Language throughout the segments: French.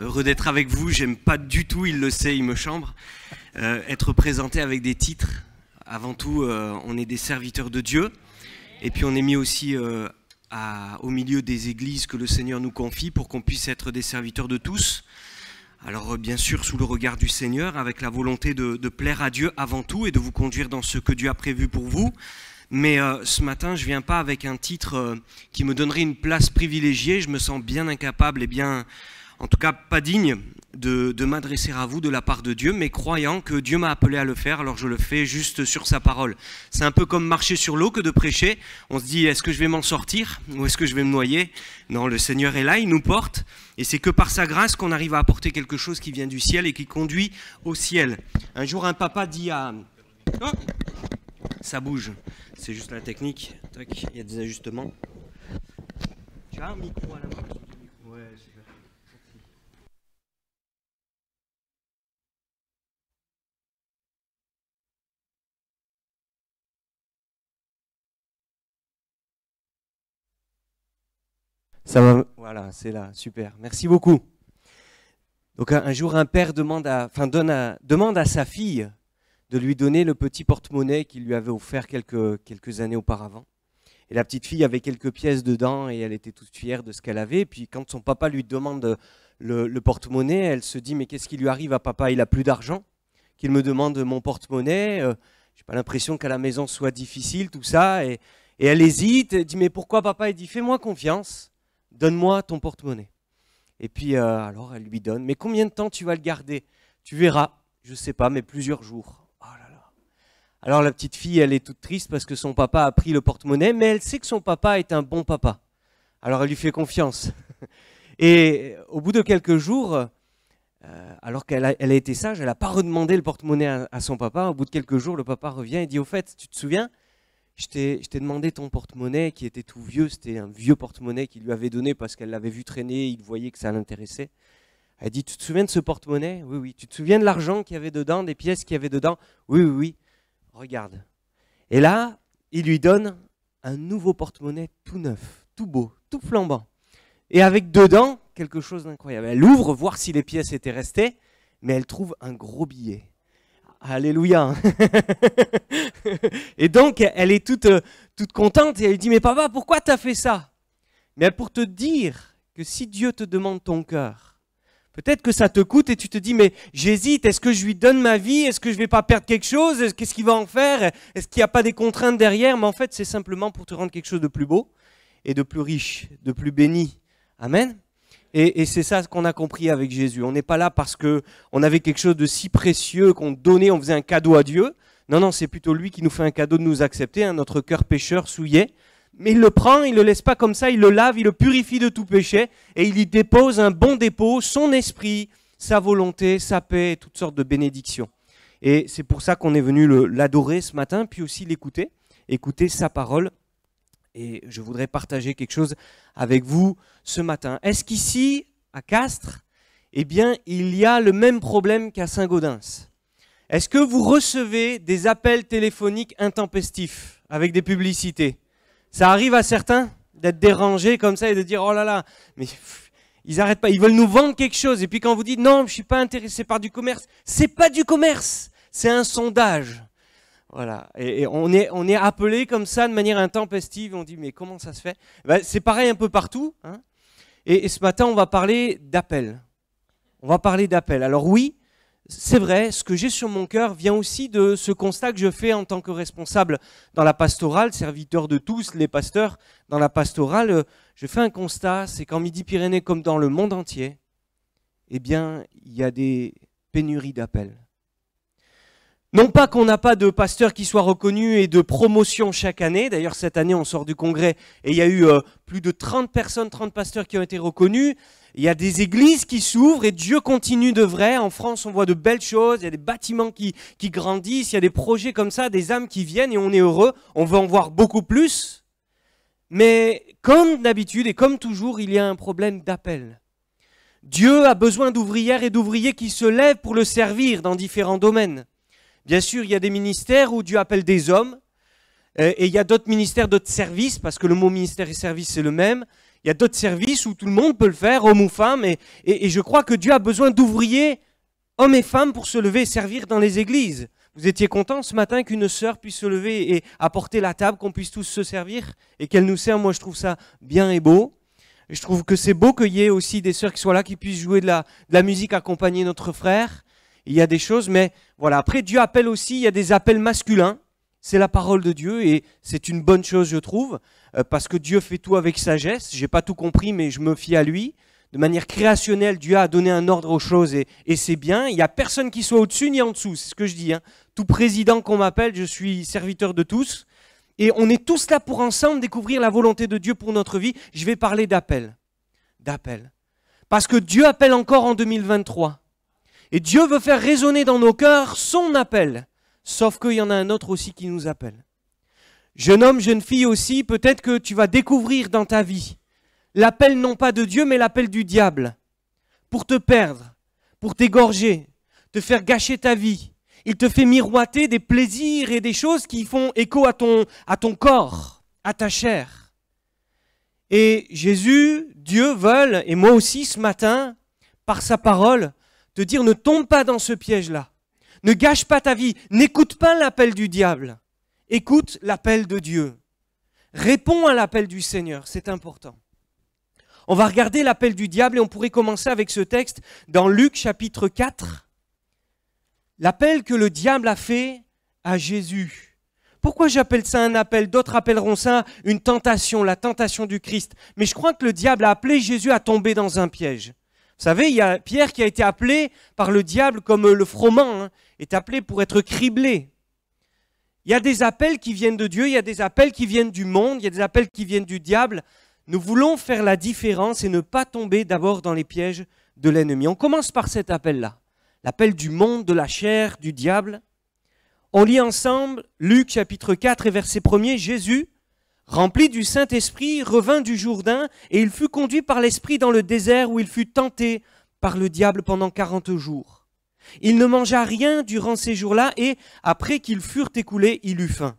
heureux d'être avec vous. J'aime pas du tout, il le sait, il me chambre, euh, être présenté avec des titres. Avant tout, euh, on est des serviteurs de Dieu, et puis on est mis aussi euh, au milieu des églises que le Seigneur nous confie pour qu'on puisse être des serviteurs de tous. Alors bien sûr, sous le regard du Seigneur, avec la volonté de, plaire à Dieu avant tout et de vous conduire dans ce que Dieu a prévu pour vous. Mais ce matin, je viens pas avec un titre qui me donnerait une place privilégiée. Je me sens bien incapable et bien en tout cas pas digne de, m'adresser à vous de la part de Dieu, mais croyant que Dieu m'a appelé à le faire, alors je le fais juste sur sa parole. C'est un peu comme marcher sur l'eau que de prêcher. On se dit, est-ce que je vais m'en sortir ou est-ce que je vais me noyer Non, le Seigneur est là, il nous porte, et c'est que par sa grâce qu'on arrive à apporter quelque chose qui vient du ciel et qui conduit au ciel. Un jour, un papa dit à... Oh, ça bouge, c'est juste la technique. Tac, il y a des ajustements. Tu as un micro à la main Ça va, voilà, c'est là, super. Merci beaucoup. Donc un, jour, un père demande à, enfin, donne demande à sa fille de lui donner le petit porte-monnaie qu'il lui avait offert quelques, quelques années auparavant. Et la petite fille avait quelques pièces dedans et elle était toute fière de ce qu'elle avait. Et puis quand son papa lui demande le, porte-monnaie, elle se dit mais qu'est-ce qui lui arrive à papa Il a plus d'argent Qu'il me demande mon porte-monnaie Je euh, J'ai pas l'impression qu'à la maison soit difficile tout ça. Et, elle hésite. Elle dit mais pourquoi papa Il dit fais-moi confiance donne-moi ton porte-monnaie. Et puis, euh, alors, elle lui donne, mais combien de temps tu vas le garder Tu verras, je ne sais pas, mais plusieurs jours. Oh alors, la petite fille, elle est toute triste parce que son papa a pris le porte-monnaie, mais elle sait que son papa est un bon papa. Alors, elle lui fait confiance. Et euh, au bout de quelques jours, euh, alors qu'elle a, été sage, elle n'a pas redemandé le porte-monnaie à son papa. Au bout de quelques jours, le papa revient et dit, au fait, tu te souviens je t'ai demandé ton porte-monnaie qui était tout vieux, c'était un vieux porte-monnaie qu'il lui avait donné parce qu'elle l'avait vu traîner, il voyait que ça l'intéressait. Elle dit, tu te souviens de ce porte-monnaie Oui, oui. Tu te souviens de l'argent qu'il y avait dedans, des pièces qu'il y avait dedans Oui, oui, oui. Regarde. Et là, il lui donne un nouveau porte-monnaie tout neuf, tout beau, tout flambant. Et avec dedans, quelque chose d'incroyable. Elle ouvre, voir si les pièces étaient restées, mais elle trouve un gros billet. Alléluia. et donc, elle est toute, euh, toute contente et elle lui dit, mais papa, pourquoi tu as fait ça Mais pour te dire que si Dieu te demande ton cœur, peut-être que ça te coûte et tu te dis, mais j'hésite, est-ce que je lui donne ma vie Est-ce que je vais pas perdre quelque chose Qu'est-ce qu'il va en faire Est-ce qu'il n'y a pas des contraintes derrière Mais en fait, c'est simplement pour te rendre quelque chose de plus beau et de plus riche, de plus béni. Amen. Et, c'est ça qu'on a compris avec Jésus. On n'est pas là parce que on avait quelque chose de si précieux qu'on donnait, on faisait un cadeau à Dieu. Non, non, c'est plutôt lui qui nous fait un cadeau de nous accepter, hein. notre cœur pécheur souillé. Mais il le prend, il ne le laisse pas comme ça, il le lave, il le purifie de tout péché et il y dépose un bon dépôt, son esprit, sa volonté, sa paix, toutes sortes de bénédictions. Et c'est pour ça qu'on est venu l'adorer ce matin, puis aussi l'écouter, écouter sa parole et je voudrais partager quelque chose avec vous ce matin. Est-ce qu'ici, à Castres, eh bien, il y a le même problème qu'à Saint-Gaudens Est-ce que vous recevez des appels téléphoniques intempestifs avec des publicités Ça arrive à certains d'être dérangés comme ça et de dire oh là là, mais ils arrêtent pas, ils veulent nous vendre quelque chose. Et puis quand vous dites non, je ne suis pas intéressé par du commerce, c'est pas du commerce, c'est un sondage. Voilà. Et, on, est, appelé comme ça de manière intempestive. On dit, mais comment ça se fait bah, C'est pareil un peu partout. Hein. et, ce matin, on va parler d'appel. On va parler d'appel. Alors oui, c'est vrai, ce que j'ai sur mon cœur vient aussi de ce constat que je fais en tant que responsable dans la pastorale, serviteur de tous, les pasteurs dans la pastorale. Je fais un constat, c'est qu'en Midi-Pyrénées, comme dans le monde entier, eh bien, il y a des pénuries d'appels. Non pas qu'on n'a pas de pasteurs qui soient reconnus et de promotion chaque année. D'ailleurs, cette année, on sort du congrès et il y a eu euh, plus de 30 personnes, 30 pasteurs qui ont été reconnus. Il y a des églises qui s'ouvrent et Dieu continue de vrai. En France, on voit de belles choses. Il y a des bâtiments qui, qui grandissent. Il y a des projets comme ça, des âmes qui viennent et on est heureux. On veut en voir beaucoup plus. Mais comme d'habitude et comme toujours, il y a un problème d'appel. Dieu a besoin d'ouvrières et d'ouvriers qui se lèvent pour le servir dans différents domaines. Bien sûr, il y a des ministères où Dieu appelle des hommes, euh, et il y a d'autres ministères, d'autres services, parce que le mot ministère et service, c'est le même. Il y a d'autres services où tout le monde peut le faire, homme ou femme, et, je crois que Dieu a besoin d'ouvriers, hommes et femmes, pour se lever et servir dans les églises. Vous étiez content ce matin qu'une sœur puisse se lever et apporter la table, qu'on puisse tous se servir et qu'elle nous sert. Moi, je trouve ça bien et beau. je trouve que c'est beau qu'il y ait aussi des sœurs qui soient là, qui puissent jouer de la musique, accompagner notre frère il y a des choses, mais voilà. Après, Dieu appelle aussi, il y a des appels masculins. C'est la parole de Dieu et c'est une bonne chose, je trouve, euh, parce que Dieu fait tout avec sagesse. J'ai pas tout compris, mais je me fie à lui. De manière créationnelle, Dieu a donné un ordre aux choses et, c'est bien. Il y a personne qui soit au-dessus ni en dessous, c'est ce que je dis. Hein. Tout président qu'on m'appelle, je suis serviteur de tous. Et on est tous là pour ensemble découvrir la volonté de Dieu pour notre vie. Je vais parler d'appel. D'appel. Parce que Dieu appelle encore en 2023. Et Dieu veut faire résonner dans nos cœurs son appel. Sauf qu'il y en a un autre aussi qui nous appelle. Jeune homme, jeune fille aussi, peut-être que tu vas découvrir dans ta vie l'appel non pas de Dieu, mais l'appel du diable. Pour te perdre, pour t'égorger, te faire gâcher ta vie. Il te fait miroiter des plaisirs et des choses qui font écho à ton, à ton corps, à ta chair. Et Jésus, Dieu veulent, et moi aussi ce matin, par sa parole, te dire ne tombe pas dans ce piège-là. Ne gâche pas ta vie. N'écoute pas l'appel du diable. Écoute l'appel de Dieu. Réponds à l'appel du Seigneur. C'est important. On va regarder l'appel du diable et on pourrait commencer avec ce texte dans Luc chapitre 4. L'appel que le diable a fait à Jésus. Pourquoi j'appelle ça un appel D'autres appelleront ça une tentation, la tentation du Christ. Mais je crois que le diable a appelé Jésus à tomber dans un piège. Vous savez, il y a Pierre qui a été appelé par le diable comme le froment, hein, est appelé pour être criblé. Il y a des appels qui viennent de Dieu, il y a des appels qui viennent du monde, il y a des appels qui viennent du diable. Nous voulons faire la différence et ne pas tomber d'abord dans les pièges de l'ennemi. On commence par cet appel-là, l'appel du monde, de la chair, du diable. On lit ensemble Luc chapitre 4 et verset 1 Jésus, rempli du Saint-Esprit, revint du Jourdain, et il fut conduit par l'Esprit dans le désert où il fut tenté par le diable pendant quarante jours. Il ne mangea rien durant ces jours-là, et après qu'ils furent écoulés, il eut faim.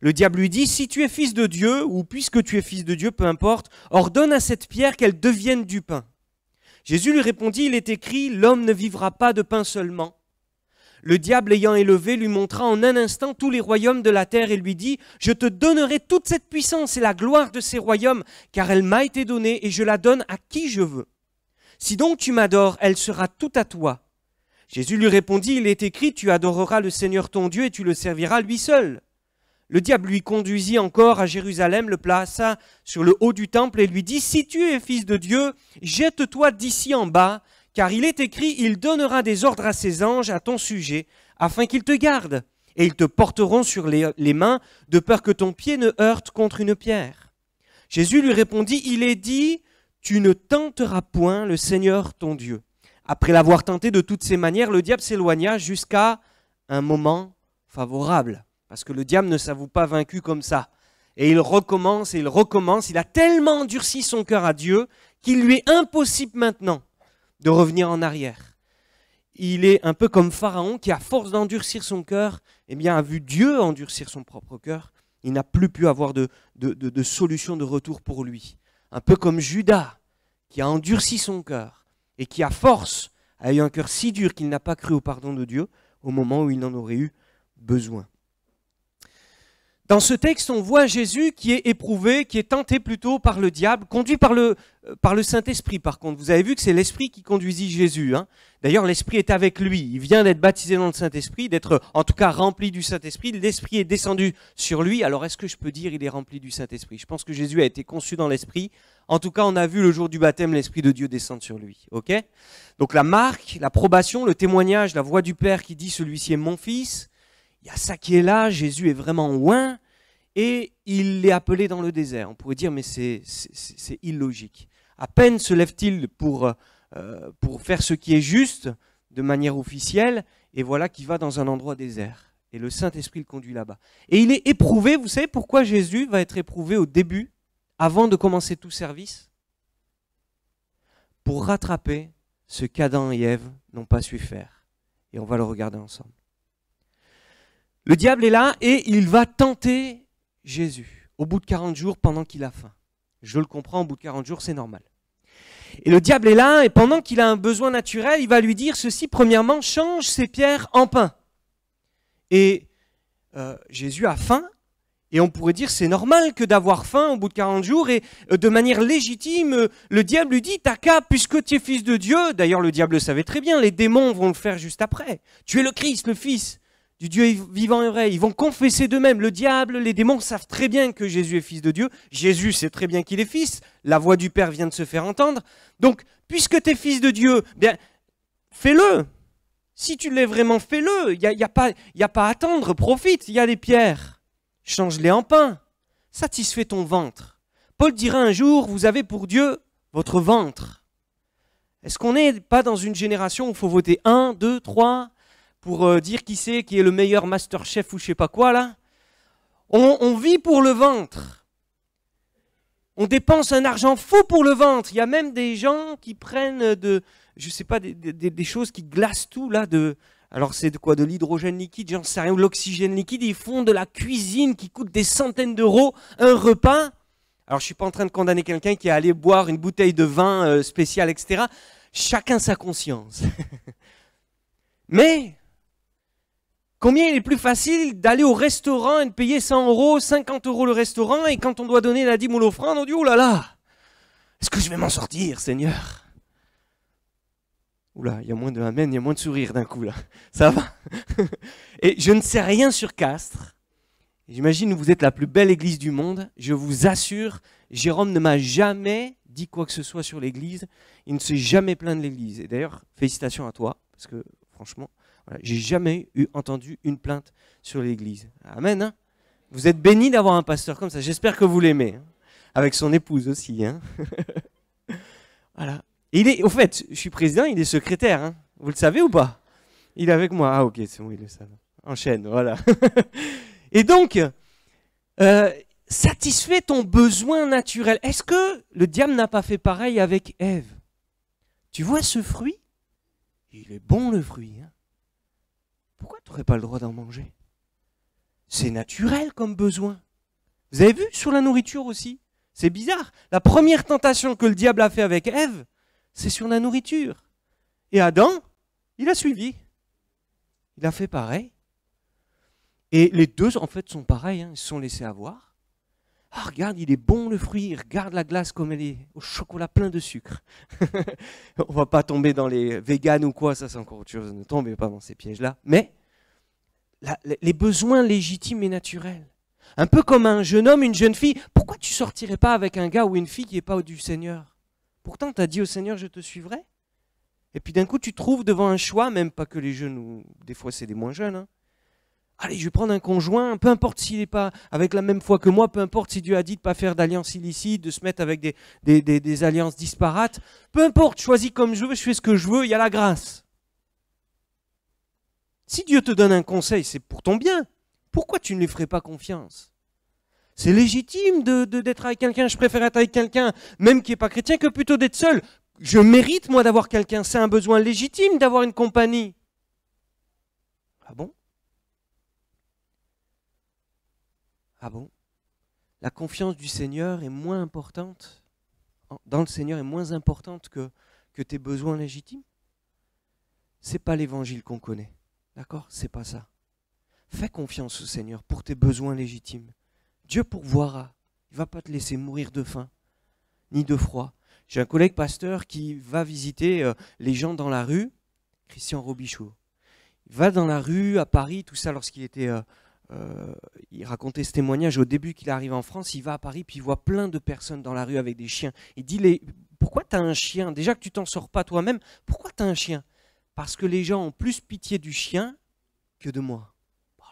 Le diable lui dit, Si tu es fils de Dieu, ou puisque tu es fils de Dieu, peu importe, ordonne à cette pierre qu'elle devienne du pain. Jésus lui répondit, Il est écrit, L'homme ne vivra pas de pain seulement, le diable ayant élevé lui montra en un instant tous les royaumes de la terre et lui dit, Je te donnerai toute cette puissance et la gloire de ces royaumes, car elle m'a été donnée et je la donne à qui je veux. Si donc tu m'adores, elle sera toute à toi. Jésus lui répondit, Il est écrit, Tu adoreras le Seigneur ton Dieu et tu le serviras lui seul. Le diable lui conduisit encore à Jérusalem, le plaça sur le haut du temple et lui dit, Si tu es fils de Dieu, jette-toi d'ici en bas, car il est écrit, il donnera des ordres à ses anges à ton sujet, afin qu'ils te gardent, et ils te porteront sur les, mains, de peur que ton pied ne heurte contre une pierre. Jésus lui répondit, il est dit, tu ne tenteras point le Seigneur ton Dieu. Après l'avoir tenté de toutes ces manières, le diable s'éloigna jusqu'à un moment favorable. Parce que le diable ne s'avoue pas vaincu comme ça. Et il recommence et il recommence. Il a tellement endurci son cœur à Dieu qu'il lui est impossible maintenant de revenir en arrière. Il est un peu comme Pharaon qui, à force d'endurcir son cœur, eh bien, a vu Dieu endurcir son propre cœur. Il n'a plus pu avoir de, de, de, de solution de retour pour lui. Un peu comme Judas qui a endurci son cœur et qui, à force, a eu un cœur si dur qu'il n'a pas cru au pardon de Dieu au moment où il en aurait eu besoin. Dans ce texte, on voit Jésus qui est éprouvé, qui est tenté plutôt par le diable, conduit par le, par le Saint-Esprit, par contre. Vous avez vu que c'est l'Esprit qui conduisit Jésus. Hein. D'ailleurs, l'Esprit est avec lui. Il vient d'être baptisé dans le Saint-Esprit, d'être en tout cas rempli du Saint-Esprit. L'Esprit est descendu sur lui. Alors, est-ce que je peux dire il est rempli du Saint-Esprit Je pense que Jésus a été conçu dans l'Esprit. En tout cas, on a vu le jour du baptême l'Esprit de Dieu descendre sur lui. Ok Donc, la marque, l'approbation, le témoignage, la voix du Père qui dit celui-ci est mon fils. Il y a ça qui est là. Jésus est vraiment loin. Et il est appelé dans le désert. On pourrait dire, mais c'est illogique. À peine se lève-t-il pour, euh, pour faire ce qui est juste de manière officielle, et voilà qu'il va dans un endroit désert. Et le Saint-Esprit le conduit là-bas. Et il est éprouvé, vous savez pourquoi Jésus va être éprouvé au début, avant de commencer tout service Pour rattraper ce qu'Adam et Ève n'ont pas su faire. Et on va le regarder ensemble. Le diable est là et il va tenter Jésus au bout de 40 jours pendant qu'il a faim. Je le comprends, au bout de 40 jours, c'est normal. Et le diable est là, et pendant qu'il a un besoin naturel, il va lui dire ceci, premièrement, change ces pierres en pain. Et euh, Jésus a faim, et on pourrait dire c'est normal que d'avoir faim au bout de 40 jours, et euh, de manière légitime, euh, le diable lui dit, t'as qu'à, puisque tu es fils de Dieu, d'ailleurs le diable le savait très bien, les démons vont le faire juste après, tu es le Christ, le Fils, du Dieu vivant et vrai. Ils vont confesser d'eux-mêmes. Le diable, les démons savent très bien que Jésus est fils de Dieu. Jésus sait très bien qu'il est fils. La voix du Père vient de se faire entendre. Donc, puisque tu es fils de Dieu, bien, fais-le. Si tu l'es vraiment, fais-le. Il n'y a, pas, a pas à attendre. Profite. Il y a les pierres. Change-les en pain. Satisfais ton ventre. Paul dira un jour, vous avez pour Dieu votre ventre. Est-ce qu'on n'est pas dans une génération où il faut voter 1, 2, 3 pour euh, dire qui c'est qui est le meilleur master chef ou je sais pas quoi là. On, vit pour le ventre. On dépense un argent fou pour le ventre. Il y a même des gens qui prennent de, je sais pas, des, choses qui glacent tout là. De, alors c'est de quoi De l'hydrogène liquide, j'en sais rien, ou l'oxygène liquide. Ils font de la cuisine qui coûte des centaines d'euros un repas. Alors je suis pas en train de condamner quelqu'un qui est allé boire une bouteille de vin euh, spécial, etc. Chacun sa conscience. Mais Combien il est plus facile d'aller au restaurant et de payer 100 euros, 50 euros le restaurant, et quand on doit donner la dîme ou l'offrande, on dit, oh là là, est-ce que je vais m'en sortir, Seigneur Oula, il y a moins de Amen, il y a moins de sourires d'un coup là. Ça va Et je ne sais rien sur Castres. J'imagine que vous êtes la plus belle église du monde. Je vous assure, Jérôme ne m'a jamais dit quoi que ce soit sur l'église. Il ne s'est jamais plaint de l'église. Et d'ailleurs, félicitations à toi, parce que franchement, je J'ai jamais eu entendu une plainte sur l'Église. Amen. Hein. vous êtes bénis d'avoir un pasteur comme ça. J'espère que vous l'aimez. Hein. Avec son épouse aussi. Hein voilà. il est, au fait, je suis président, il est secrétaire. Hein. vous le savez ou pas Il est avec moi. Ah ok, c'est bon, il le savent. Enchaîne, voilà. Et donc, euh, satisfait ton besoin naturel. Est-ce que le diable n'a pas fait pareil avec Ève Tu vois ce fruit Il est bon le fruit pourquoi tu n'aurais pas le droit d'en manger C'est naturel comme besoin. Vous avez vu sur la nourriture aussi C'est bizarre. La première tentation que le diable a fait avec Ève, c'est sur la nourriture. Et Adam, il a suivi. Il a fait pareil. Et les deux, en fait, sont pareils. Hein. Ils se sont laissés avoir. Ah, regarde, il est bon le fruit. Regarde la glace comme elle est au chocolat plein de sucre. On va pas tomber dans les véganes ou quoi, ça c'est encore autre chose. Ne tombez pas dans ces pièges-là. Mais les besoins légitimes et naturels. Un peu comme un jeune homme, une jeune fille. Pourquoi tu sortirais pas avec un gars ou une fille qui n'est pas du Seigneur Pourtant, tu as dit au Seigneur, je te suivrai. Et puis d'un coup, tu trouves devant un choix, même pas que les jeunes, ou des fois c'est des moins jeunes. Hein. Allez, je vais prendre un conjoint, peu importe s'il n'est pas avec la même foi que moi, peu importe si Dieu a dit de ne pas faire d'alliance illicite, de se mettre avec des, des, des alliances disparates, peu importe, choisis comme je veux, je fais ce que je veux, il y a la grâce. Si Dieu te donne un conseil, c'est pour ton bien. Pourquoi tu ne lui ferais pas confiance C'est légitime d'être de, avec quelqu'un. Je préfère être avec quelqu'un, même qui n'est pas chrétien, que plutôt d'être seul. Je mérite, moi, d'avoir quelqu'un. C'est un besoin légitime d'avoir une compagnie. Ah bon Ah bon La confiance du Seigneur est moins importante, dans le Seigneur est moins importante que, que tes besoins légitimes. Ce n'est pas l'évangile qu'on connaît. D'accord C'est pas ça. Fais confiance au Seigneur pour tes besoins légitimes. Dieu pourvoira. Il va pas te laisser mourir de faim ni de froid. J'ai un collègue pasteur qui va visiter euh, les gens dans la rue, Christian Robichaud. Il va dans la rue à Paris, tout ça lorsqu'il était euh, euh, il racontait ce témoignage au début qu'il arrive en France, il va à Paris, puis il voit plein de personnes dans la rue avec des chiens. Il dit les... Pourquoi tu as un chien Déjà que tu t'en sors pas toi-même, pourquoi tu as un chien parce que les gens ont plus pitié du chien que de moi. Oh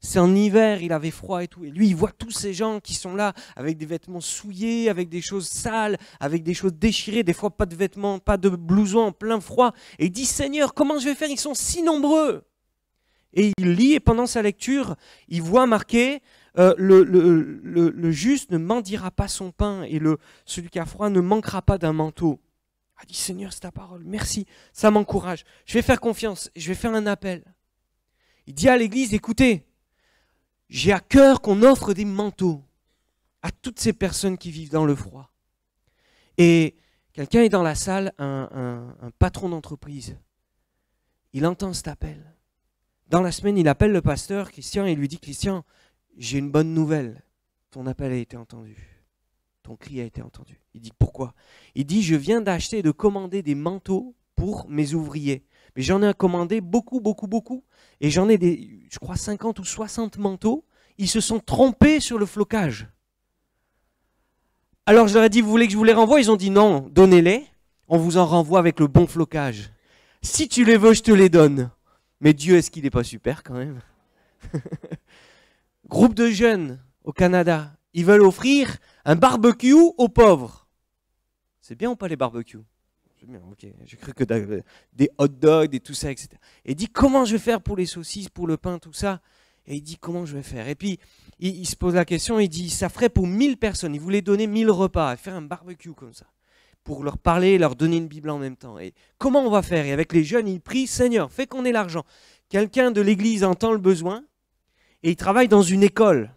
C'est en hiver, il avait froid et tout. Et lui, il voit tous ces gens qui sont là avec des vêtements souillés, avec des choses sales, avec des choses déchirées, des fois pas de vêtements, pas de blousons en plein froid. Et il dit Seigneur, comment je vais faire Ils sont si nombreux. Et il lit et pendant sa lecture, il voit marqué euh, le, juste ne mendiera pas son pain et le, celui qui a froid ne manquera pas d'un manteau a dit Seigneur, c'est ta parole, merci, ça m'encourage, je vais faire confiance, je vais faire un appel. Il dit à l'Église, écoutez, j'ai à cœur qu'on offre des manteaux à toutes ces personnes qui vivent dans le froid. Et quelqu'un est dans la salle, un, un patron d'entreprise. Il entend cet appel. Dans la semaine, il appelle le pasteur Christian et lui dit, Christian, j'ai une bonne nouvelle, ton appel a été entendu. Son cri a été entendu. Il dit pourquoi Il dit je viens d'acheter et de commander des manteaux pour mes ouvriers. Mais j'en ai commandé beaucoup, beaucoup, beaucoup. Et j'en ai des, je crois, 50 ou 60 manteaux. Ils se sont trompés sur le flocage. Alors je leur ai dit, vous voulez que je vous les renvoie Ils ont dit non, donnez-les. On vous en renvoie avec le bon flocage. Si tu les veux, je te les donne. Mais Dieu, est-ce qu'il n'est pas super quand même Groupe de jeunes au Canada, ils veulent offrir un barbecue aux pauvres. C'est bien ou pas les barbecues Ok, j'ai cru que des hot dogs, et tout ça, etc. Et il dit comment je vais faire pour les saucisses, pour le pain, tout ça. Et il dit comment je vais faire. Et puis il, se pose la question, il dit ça ferait pour 1000 personnes. Il voulait donner 1000 repas, faire un barbecue comme ça, pour leur parler, leur donner une Bible en même temps. Et comment on va faire Et avec les jeunes, il prie Seigneur, fais qu'on ait l'argent. Quelqu'un de l'église entend le besoin et il travaille dans une école.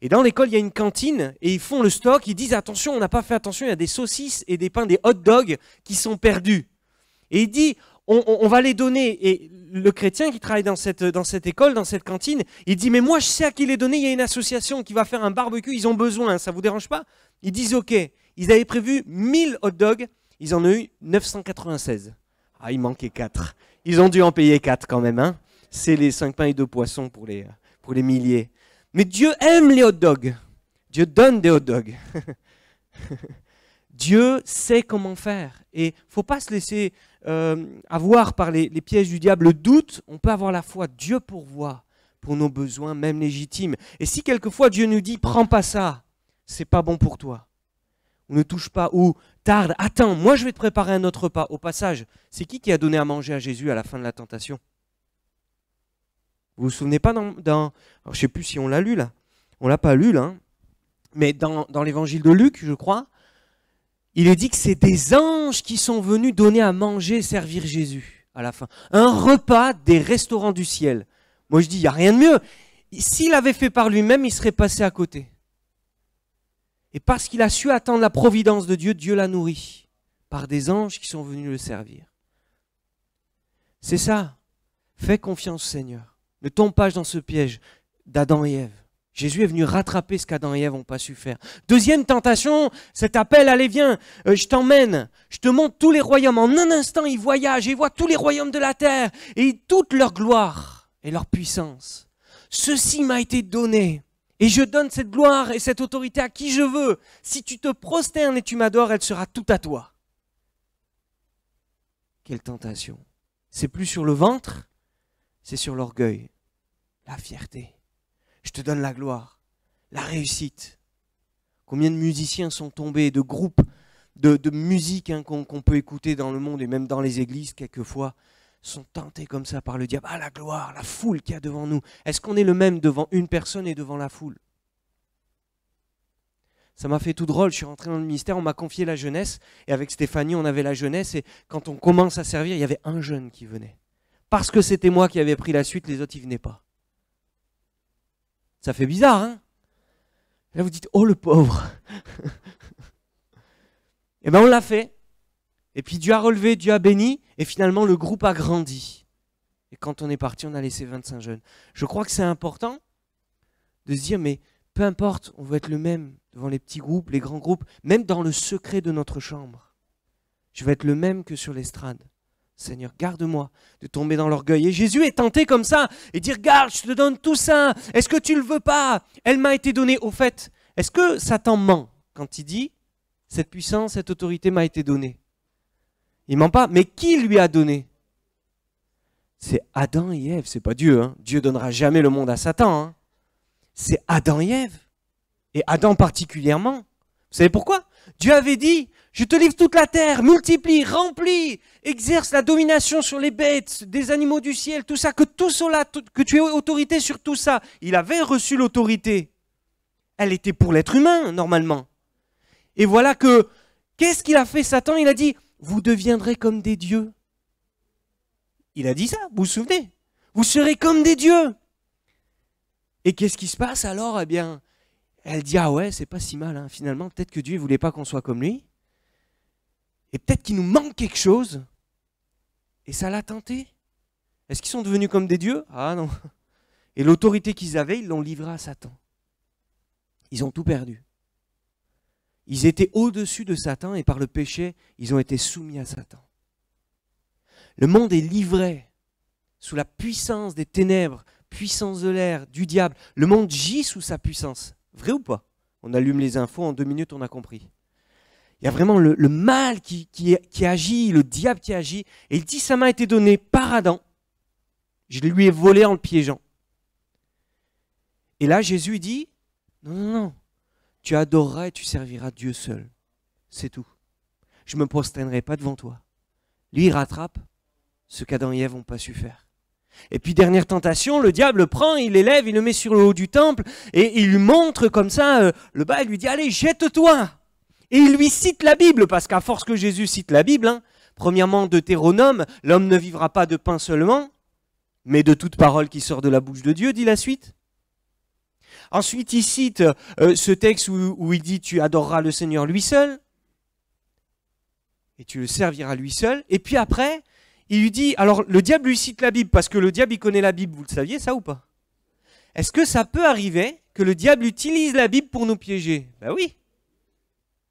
Et dans l'école, il y a une cantine et ils font le stock. Ils disent attention, on n'a pas fait attention, il y a des saucisses et des pains, des hot dogs qui sont perdus. Et il dit on, va les donner. Et le chrétien qui travaille dans cette, dans cette école, dans cette cantine, il dit mais moi je sais à qui les donner. Il y a une association qui va faire un barbecue, ils ont besoin. Ça vous dérange pas Ils disent ok. Ils avaient prévu 1000 hot dogs, ils en ont eu 996. Ah, il manquait 4. Ils ont dû en payer 4 quand même. Hein. c'est les 5 pains et 2 poissons pour les, pour les milliers. Mais Dieu aime les hot dogs. Dieu donne des hot dogs. Dieu sait comment faire. Et il ne faut pas se laisser euh, avoir par les, pièges du diable. Le doute, on peut avoir la foi. Dieu pourvoit pour nos besoins, même légitimes. Et si quelquefois Dieu nous dit, prends pas ça, c'est pas bon pour toi. Ou ne touche pas, ou tarde, attends, moi je vais te préparer un autre pas. Au passage, c'est qui qui a donné à manger à Jésus à la fin de la tentation vous vous souvenez pas dans, alors je sais plus si on l'a lu là, on l'a pas lu là, hein. mais dans, l'évangile de Luc, je crois, il est dit que c'est des anges qui sont venus donner à manger et servir Jésus à la fin. Un repas des restaurants du ciel. Moi je dis, il n'y a rien de mieux. S'il avait fait par lui-même, il serait passé à côté. Et parce qu'il a su attendre la providence de Dieu, Dieu l'a nourri par des anges qui sont venus le servir. C'est ça. Fais confiance au Seigneur. Ne tombe pas dans ce piège d'Adam et Ève. Jésus est venu rattraper ce qu'Adam et Ève n'ont pas su faire. Deuxième tentation, cet appel, allez viens, euh, je t'emmène, je te montre tous les royaumes. En un instant, ils voyagent, et voient tous les royaumes de la terre et toute leur gloire et leur puissance. Ceci m'a été donné. Et je donne cette gloire et cette autorité à qui je veux. Si tu te prosternes et tu m'adores, elle sera toute à toi. Quelle tentation. C'est plus sur le ventre, c'est sur l'orgueil la fierté. Je te donne la gloire, la réussite. Combien de musiciens sont tombés, de groupes de, de musique hein, qu'on peut écouter dans le monde et même dans les églises quelquefois sont tentés comme ça par le diable. Ah la gloire, la foule qu'il y a devant nous. Est-ce qu'on est le même devant une personne et devant la foule ça m'a fait tout drôle. Je suis rentré dans le ministère, on m'a confié la jeunesse, et avec Stéphanie, on avait la jeunesse, et quand on commence à servir, il y avait un jeune qui venait. Parce que c'était moi qui avais pris la suite, les autres, ils venaient pas. Ça fait bizarre, hein Là, vous dites, oh le pauvre Eh bien, on l'a fait. Et puis Dieu a relevé, Dieu a béni, et finalement, le groupe a grandi. Et quand on est parti, on a laissé 25 jeunes. Je crois que c'est important de se dire, mais peu importe, on veut être le même devant les petits groupes, les grands groupes, même dans le secret de notre chambre. Je vais être le même que sur l'estrade. Seigneur, garde-moi de tomber dans l'orgueil. Et Jésus est tenté comme ça et dit, garde, je te donne tout ça. Est-ce que tu le veux pas Elle m'a été donnée. Au fait, est-ce que Satan ment quand il dit, cette puissance, cette autorité m'a été donnée Il ment pas, mais qui lui a donné C'est Adam et Ève, c'est pas Dieu. Dieu hein. Dieu donnera jamais le monde à Satan. Hein. C'est Adam et Ève. Et Adam particulièrement. Vous savez pourquoi Dieu avait dit, je te livre toute la terre, multiplie, remplis, exerce la domination sur les bêtes, des animaux du ciel, tout ça, que, tout cela, que tu aies autorité sur tout ça. Il avait reçu l'autorité. Elle était pour l'être humain, normalement. Et voilà que, qu'est-ce qu'il a fait Satan Il a dit, vous deviendrez comme des dieux. Il a dit ça, vous vous souvenez Vous serez comme des dieux. Et qu'est-ce qui se passe alors Eh bien, elle dit, ah ouais, c'est pas si mal, hein. finalement, peut-être que Dieu ne voulait pas qu'on soit comme lui. Et peut-être qu'il nous manque quelque chose. Et ça l'a tenté. Est-ce qu'ils sont devenus comme des dieux Ah non. Et l'autorité qu'ils avaient, ils l'ont livrée à Satan. Ils ont tout perdu. Ils étaient au-dessus de Satan et par le péché, ils ont été soumis à Satan. Le monde est livré sous la puissance des ténèbres, puissance de l'air, du diable. Le monde gît sous sa puissance. Vrai ou pas On allume les infos, en deux minutes on a compris il y a vraiment le, mal qui, qui, agit, le diable qui agit. Et il dit, ça m'a été donné par Adam. Je lui ai volé en le piégeant. Et là, Jésus dit, non, non, non, tu adoreras et tu serviras Dieu seul. C'est tout. Je ne me prosternerai pas devant toi. Lui, il rattrape ce qu'Adam et Ève n'ont pas su faire. Et puis, dernière tentation, le diable prend, il l'élève, il le met sur le haut du temple et il lui montre comme ça euh, le bas, il lui dit, allez, jette-toi. Et il lui cite la Bible, parce qu'à force que Jésus cite la Bible, hein, premièrement Deutéronome, l'homme ne vivra pas de pain seulement, mais de toute parole qui sort de la bouche de Dieu, dit la suite. Ensuite, il cite euh, ce texte où, où il dit Tu adoreras le Seigneur lui seul, et tu le serviras lui seul. Et puis après, il lui dit Alors, le diable lui cite la Bible, parce que le diable, il connaît la Bible, vous le saviez, ça ou pas Est-ce que ça peut arriver que le diable utilise la Bible pour nous piéger Ben oui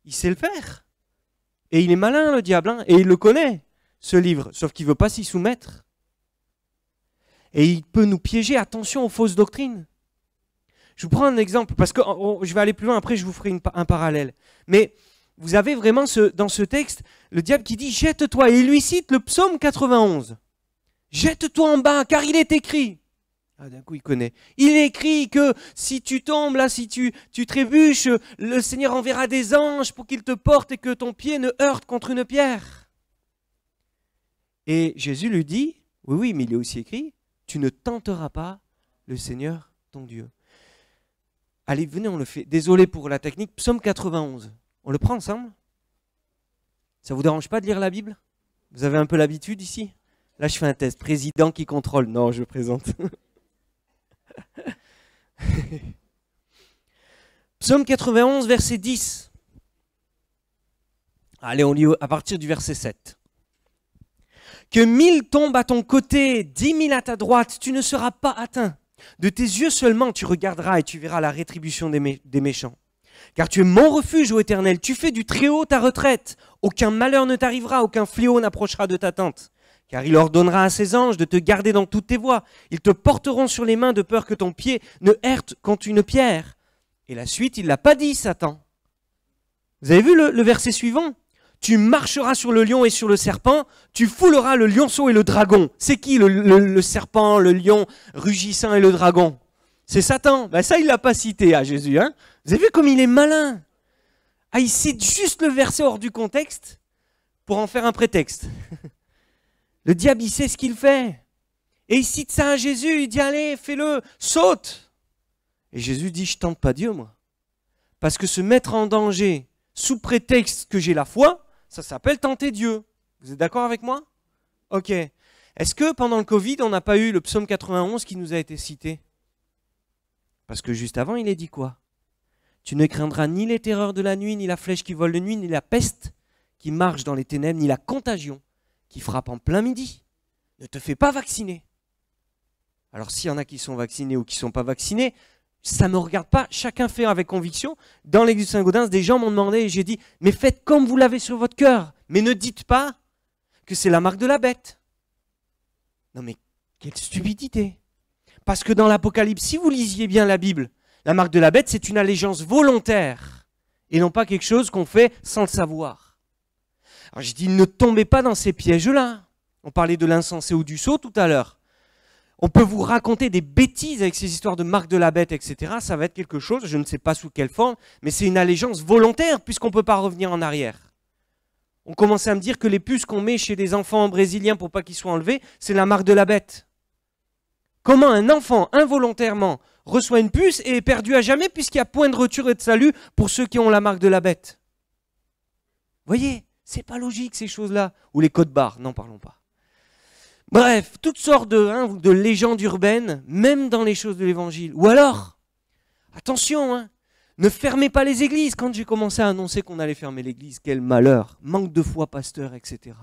il sait le faire. Et il est malin, le diable, hein, et il le connaît, ce livre, sauf qu'il ne veut pas s'y soumettre. Et il peut nous piéger, attention aux fausses doctrines. Je vous prends un exemple, parce que je vais aller plus loin, après je vous ferai un parallèle. Mais vous avez vraiment ce, dans ce texte le diable qui dit Jette-toi, et il lui cite le psaume 91. Jette-toi en bas, car il est écrit. Ah, d'un coup, il connaît. Il écrit que si tu tombes, là, si tu, tu trébuches, le Seigneur enverra des anges pour qu'il te porte et que ton pied ne heurte contre une pierre. Et Jésus lui dit, oui, oui, mais il est aussi écrit, tu ne tenteras pas le Seigneur ton Dieu. Allez, venez, on le fait. Désolé pour la technique. Psaume 91. On le prend ensemble Ça vous dérange pas de lire la Bible Vous avez un peu l'habitude ici Là, je fais un test. Président qui contrôle. Non, je présente. Psaume 91, verset 10. Allez, on lit à partir du verset 7. Que mille tombent à ton côté, dix mille à ta droite, tu ne seras pas atteint. De tes yeux seulement tu regarderas et tu verras la rétribution des, des méchants. Car tu es mon refuge, ô Éternel, tu fais du Très-Haut ta retraite. Aucun malheur ne t'arrivera, aucun fléau n'approchera de ta tente car il ordonnera à ses anges de te garder dans toutes tes voies. Ils te porteront sur les mains de peur que ton pied ne heurte contre une pierre. Et la suite, il l'a pas dit, Satan. Vous avez vu le, verset suivant Tu marcheras sur le lion et sur le serpent, tu fouleras le lionceau et le dragon. C'est qui le, serpent, le lion rugissant et le dragon C'est Satan. Ben, ça, il l'a pas cité à Jésus. Hein. Vous avez vu comme il est malin Ah, il cite juste le verset hors du contexte pour en faire un prétexte. Le diable, il sait ce qu'il fait. Et il cite ça à Jésus, il dit, allez, fais-le, saute. Et Jésus dit, je tente pas Dieu, moi. Parce que se mettre en danger sous prétexte que j'ai la foi, ça s'appelle tenter Dieu. Vous êtes d'accord avec moi Ok. Est-ce que pendant le Covid, on n'a pas eu le psaume 91 qui nous a été cité Parce que juste avant, il est dit quoi Tu ne craindras ni les terreurs de la nuit, ni la flèche qui vole de nuit, ni la peste qui marche dans les ténèbres, ni la contagion qui frappe en plein midi. Ne te fais pas vacciner. Alors s'il y en a qui sont vaccinés ou qui ne sont pas vaccinés, ça ne me regarde pas. Chacun fait avec conviction. Dans l'église Saint-Gaudens, des gens m'ont demandé et j'ai dit, mais faites comme vous l'avez sur votre cœur. Mais ne dites pas que c'est la marque de la bête. Non mais quelle stupidité. Parce que dans l'Apocalypse, si vous lisiez bien la Bible, la marque de la bête, c'est une allégeance volontaire et non pas quelque chose qu'on fait sans le savoir. Alors je dis, ne tombez pas dans ces pièges-là. On parlait de l'insensé ou du sot tout à l'heure. On peut vous raconter des bêtises avec ces histoires de marque de la bête, etc. Ça va être quelque chose, je ne sais pas sous quelle forme, mais c'est une allégeance volontaire puisqu'on ne peut pas revenir en arrière. On commençait à me dire que les puces qu'on met chez des enfants brésiliens pour pas qu'ils soient enlevés, c'est la marque de la bête. Comment un enfant involontairement reçoit une puce et est perdu à jamais puisqu'il n'y a point de retour et de salut pour ceux qui ont la marque de la bête Voyez c'est pas logique ces choses-là. Ou les codes barres, n'en parlons pas. Bref, toutes sortes de, hein, légendes urbaines, même dans les choses de l'évangile. Ou alors, attention, hein, ne fermez pas les églises. Quand j'ai commencé à annoncer qu'on allait fermer l'église, quel malheur, manque de foi, pasteur, etc.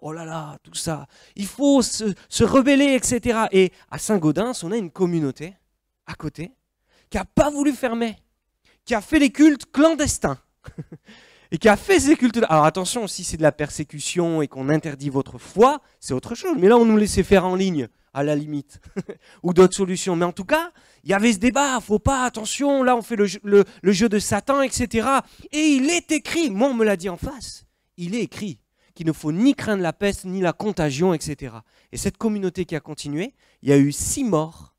Oh là là, tout ça. Il faut se, se rebeller, etc. Et à Saint-Gaudens, on a une communauté à côté qui n'a pas voulu fermer, qui a fait les cultes clandestins. et qui a fait ces cultes. Alors attention, si c'est de la persécution et qu'on interdit votre foi, c'est autre chose. Mais là, on nous laissait faire en ligne, à la limite, ou d'autres solutions. Mais en tout cas, il y avait ce débat, faut pas, attention, là on fait le jeu, le, le jeu de Satan, etc. Et il est écrit, moi on me l'a dit en face, il est écrit qu'il ne faut ni craindre la peste, ni la contagion, etc. Et cette communauté qui a continué, il y a eu six morts.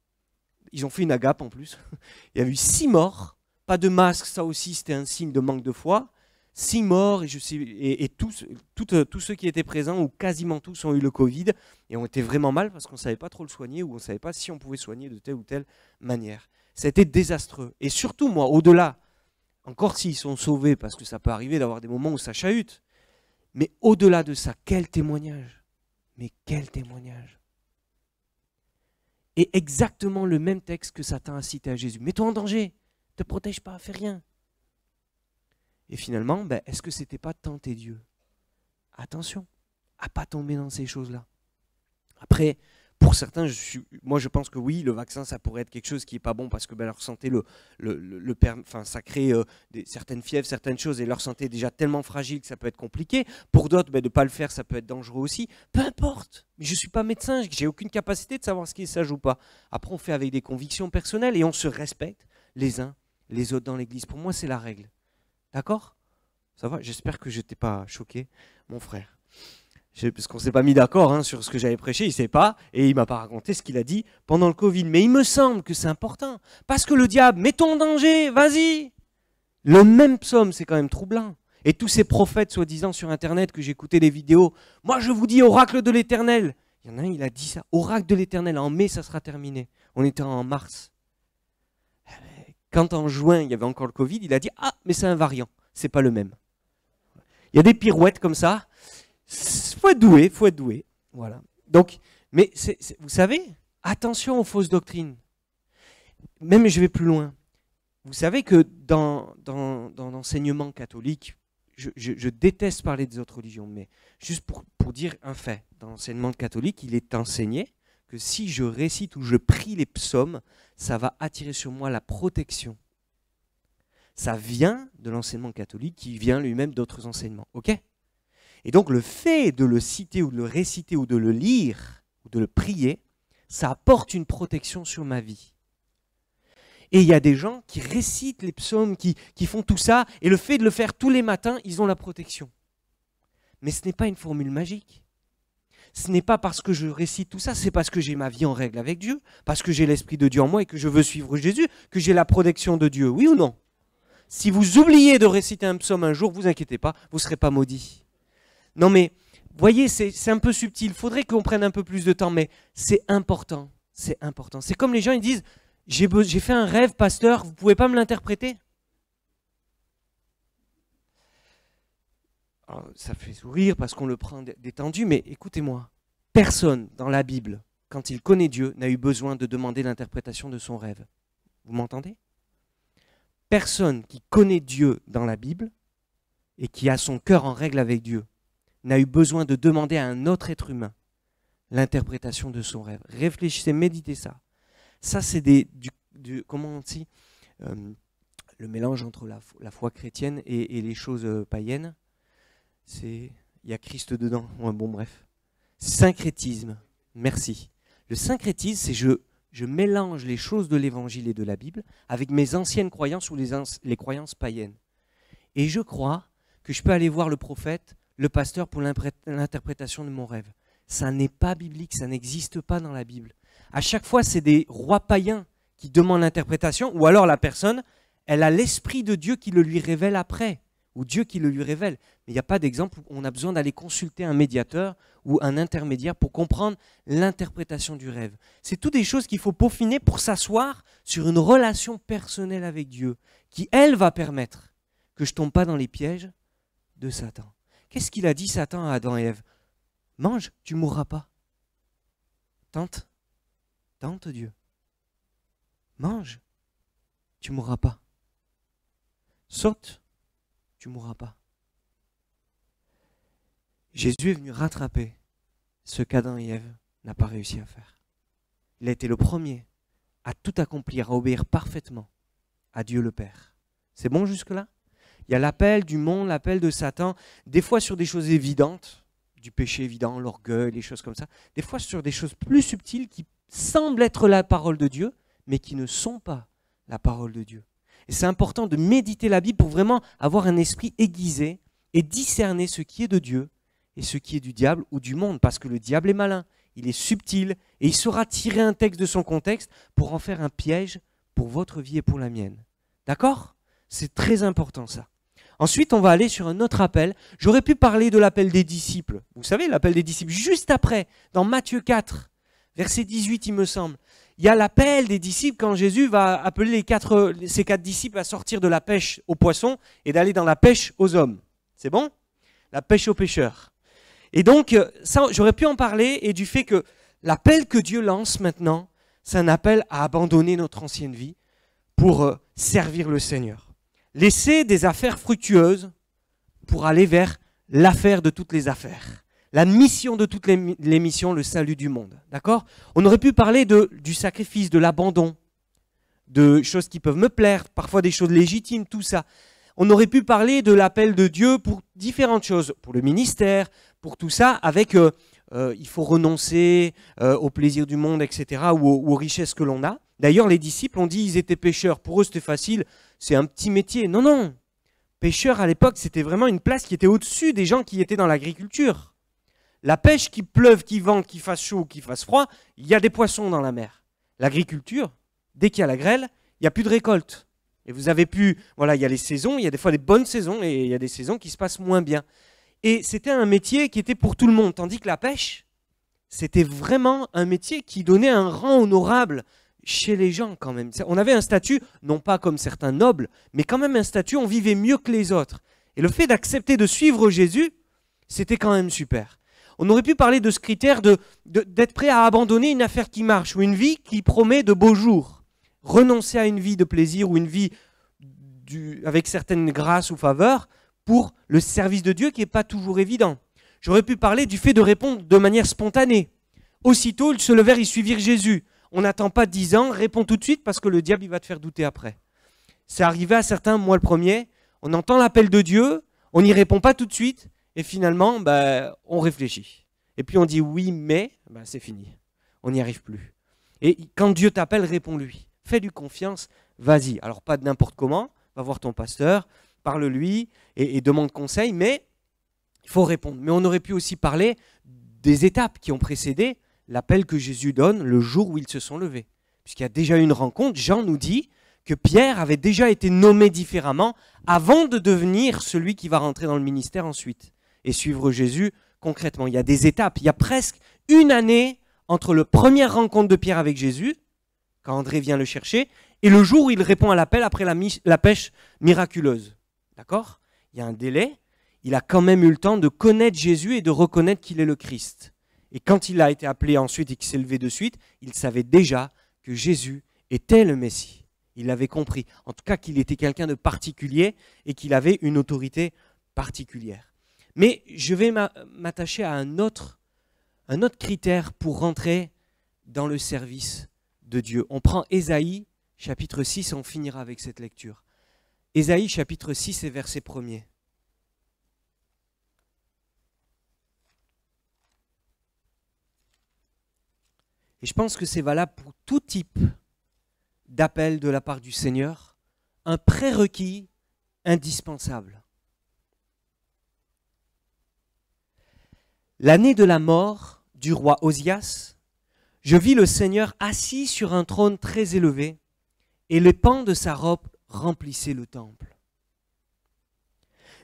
Ils ont fait une agape en plus. Il y a eu six morts. Pas de masque, ça aussi c'était un signe de manque de foi six morts et, tous, tous ceux qui étaient présents, ou quasiment tous, ont eu le Covid et ont été vraiment mal parce qu'on ne savait pas trop le soigner ou on ne savait pas si on pouvait soigner de telle ou telle manière. C'était désastreux. Et surtout, moi, au-delà, encore s'ils sont sauvés, parce que ça peut arriver d'avoir des moments où ça chahute, mais au-delà de ça, quel témoignage Mais quel témoignage Et exactement le même texte que Satan a cité à Jésus. Mets-toi en danger, ne te protège pas, fais rien. Et finalement, ben, est-ce que c'était pas tenter Dieu Attention à pas tomber dans ces choses-là. Après, pour certains, je suis, moi je pense que oui, le vaccin, ça pourrait être quelque chose qui n'est pas bon parce que ben, leur santé, le, le, le, enfin, ça crée euh, certaines fièvres, certaines choses, et leur santé est déjà tellement fragile que ça peut être compliqué. Pour d'autres, ben, de ne pas le faire, ça peut être dangereux aussi. Peu importe, mais je ne suis pas médecin, j'ai aucune capacité de savoir ce qui est sage ou pas. Après, on fait avec des convictions personnelles et on se respecte les uns les autres dans l'Église. Pour moi, c'est la règle. D'accord Ça va J'espère que je t'ai pas choqué, mon frère. Parce qu'on s'est pas mis d'accord hein, sur ce que j'avais prêché, il sait pas, et il m'a pas raconté ce qu'il a dit pendant le Covid. Mais il me semble que c'est important, parce que le diable met ton danger, vas-y Le même psaume, c'est quand même troublant. Et tous ces prophètes, soi-disant, sur Internet, que j'écoutais les vidéos, moi je vous dis oracle de l'éternel Il y en a un, il a dit ça, oracle de l'éternel, en mai ça sera terminé. On était en mars. Quand en juin, il y avait encore le Covid, il a dit Ah, mais c'est un variant, c'est pas le même. Il y a des pirouettes comme ça. Faut être doué, faut être doué. Voilà. Donc, mais vous savez, attention aux fausses doctrines. Même je vais plus loin. Vous savez que dans, dans, l'enseignement catholique, je, déteste parler des autres religions, mais juste pour dire un fait, dans l'enseignement catholique, il est enseigné que si je récite ou je prie les psaumes, ça va attirer sur moi la protection. Ça vient de l'enseignement catholique qui vient lui-même d'autres enseignements. OK Et donc le fait de le citer ou de le réciter ou de le lire ou de le prier, ça apporte une protection sur ma vie. Et il y a des gens qui récitent les psaumes, qui font tout ça, et le fait de le faire tous les matins, ils ont la protection. Mais ce n'est pas une formule magique ce n'est pas parce que je récite tout ça, c'est parce que j'ai ma vie en règle avec Dieu, parce que j'ai l'Esprit de Dieu en moi et que je veux suivre Jésus, que j'ai la protection de Dieu, oui ou non Si vous oubliez de réciter un psaume un jour, vous inquiétez pas, vous ne serez pas maudit. Non mais, voyez, c'est un peu subtil, il faudrait qu'on prenne un peu plus de temps, mais c'est important, c'est important. C'est comme les gens, ils disent, j'ai fait un rêve, pasteur, vous pouvez pas me l'interpréter ça fait sourire parce qu'on le prend détendu, mais écoutez-moi, personne dans la Bible, quand il connaît Dieu, n'a eu besoin de demander l'interprétation de son rêve. Vous m'entendez Personne qui connaît Dieu dans la Bible et qui a son cœur en règle avec Dieu n'a eu besoin de demander à un autre être humain l'interprétation de son rêve. Réfléchissez, méditez ça. Ça, c'est des, du, comment euh, le mélange entre la, foi chrétienne et les choses euh, païennes il y a Christ dedans. bon, bref. Syncrétisme. Merci. Le syncrétisme, c'est je, je mélange les choses de l'Évangile et de la Bible avec mes anciennes croyances ou les, les croyances païennes. Et je crois que je peux aller voir le prophète, le pasteur pour l'interprétation de mon rêve. Ça n'est pas biblique, ça n'existe pas dans la Bible. À chaque fois, c'est des rois païens qui demandent l'interprétation, ou alors la personne, elle a l'esprit de Dieu qui le lui révèle après ou Dieu qui le lui révèle. Mais il n'y a pas d'exemple où on a besoin d'aller consulter un médiateur ou un intermédiaire pour comprendre l'interprétation du rêve. C'est toutes des choses qu'il faut peaufiner pour s'asseoir sur une relation personnelle avec Dieu, qui, elle, va permettre que je tombe pas dans les pièges de Satan. Qu'est-ce qu'il a dit Satan à Adam et Ève Mange, tu mourras pas. Tente, tente Dieu. Mange, tu mourras pas. Saute, tu mourras pas. Jésus est venu rattraper ce qu'Adam et Ève n'ont pas réussi à faire. Il a été le premier à tout accomplir, à obéir parfaitement à Dieu le Père. C'est bon jusque-là Il y a l'appel du monde, l'appel de Satan, des fois sur des choses évidentes, du péché évident, l'orgueil, les choses comme ça, des fois sur des choses plus subtiles qui semblent être la parole de Dieu, mais qui ne sont pas la parole de Dieu c'est important de méditer la Bible pour vraiment avoir un esprit aiguisé et discerner ce qui est de Dieu et ce qui est du diable ou du monde, parce que le diable est malin, il est subtil, et il saura tirer un texte de son contexte pour en faire un piège pour votre vie et pour la mienne. D'accord C'est très important ça. Ensuite, on va aller sur un autre appel. J'aurais pu parler de l'appel des disciples. Vous savez, l'appel des disciples juste après, dans Matthieu 4 verset 18, il me semble. Il y a l'appel des disciples quand Jésus va appeler ses quatre disciples à sortir de la pêche aux poissons et d'aller dans la pêche aux hommes. C'est bon La pêche aux pêcheurs. Et donc, ça, j'aurais pu en parler et du fait que l'appel que Dieu lance maintenant, c'est un appel à abandonner notre ancienne vie pour euh, servir le Seigneur. Laisser des affaires fructueuses pour aller vers l'affaire de toutes les affaires la mission de toutes les, missions, le salut du monde. D'accord On aurait pu parler du sacrifice, de l'abandon, de choses qui peuvent me plaire, parfois des choses légitimes, tout ça. On aurait pu parler de l'appel de Dieu pour différentes choses, pour le ministère, pour tout ça, avec euh, euh, il faut renoncer euh, au plaisir du monde, etc., ou, aux richesses que l'on a. D'ailleurs, les disciples ont dit ils étaient pêcheurs. Pour eux, c'était facile, c'est un petit métier. Non, non. Pêcheur, à l'époque, c'était vraiment une place qui était au-dessus des gens qui étaient dans l'agriculture. La pêche, qui pleuve, qui vente, qui fasse chaud, qui fasse froid, il y a des poissons dans la mer. L'agriculture, dès qu'il y a la grêle, il n'y a plus de récolte. Et vous avez pu, voilà, il y a les saisons, il y a des fois des bonnes saisons et il y a des saisons qui se passent moins bien. Et c'était un métier qui était pour tout le monde, tandis que la pêche, c'était vraiment un métier qui donnait un rang honorable chez les gens quand même. On avait un statut, non pas comme certains nobles, mais quand même un statut, on vivait mieux que les autres. Et le fait d'accepter de suivre Jésus, c'était quand même super. On aurait pu parler de ce critère d'être prêt à abandonner une affaire qui marche ou une vie qui promet de beaux jours. Renoncer à une vie de plaisir ou une vie avec certaines grâces ou faveurs pour le service de Dieu qui n'est pas toujours évident. J'aurais pu parler du fait de répondre de manière spontanée. Aussitôt, ils se levèrent, ils suivirent Jésus. On n'attend pas dix ans, réponds tout de suite parce que le diable il va te faire douter après. C'est arrivé à certains, moi le premier. On entend l'appel de Dieu, on n'y répond pas tout de suite, et finalement, bah, on réfléchit. Et puis on dit oui, mais bah, c'est fini. On n'y arrive plus. Et quand Dieu t'appelle, réponds-lui. Fais-lui confiance, vas-y. Alors pas de n'importe comment, va voir ton pasteur, parle-lui et, et, demande conseil, mais il faut répondre. Mais on aurait pu aussi parler des étapes qui ont précédé l'appel que Jésus donne le jour où ils se sont levés. Puisqu'il y a déjà eu une rencontre, Jean nous dit que Pierre avait déjà été nommé différemment avant de devenir celui qui va rentrer dans le ministère ensuite suivre Jésus concrètement. Il y a des étapes. Il y a presque une année entre le première rencontre de Pierre avec Jésus, quand André vient le chercher, et le jour où il répond à l'appel après la, la, pêche miraculeuse. D'accord Il y a un délai. Il a quand même eu le temps de connaître Jésus et de reconnaître qu'il est le Christ. Et quand il a été appelé ensuite et qu'il s'est levé de suite, il savait déjà que Jésus était le Messie. Il l'avait compris. En tout cas, qu'il était quelqu'un de particulier et qu'il avait une autorité particulière. Mais je vais m'attacher à un autre, un autre critère pour rentrer dans le service de Dieu. On prend Ésaïe chapitre 6, on finira avec cette lecture. Ésaïe chapitre 6 et verset 1er. Et je pense que c'est valable pour tout type d'appel de la part du Seigneur, un prérequis indispensable. L'année de la mort du roi Osias, je vis le Seigneur assis sur un trône très élevé, et les pans de sa robe remplissaient le temple.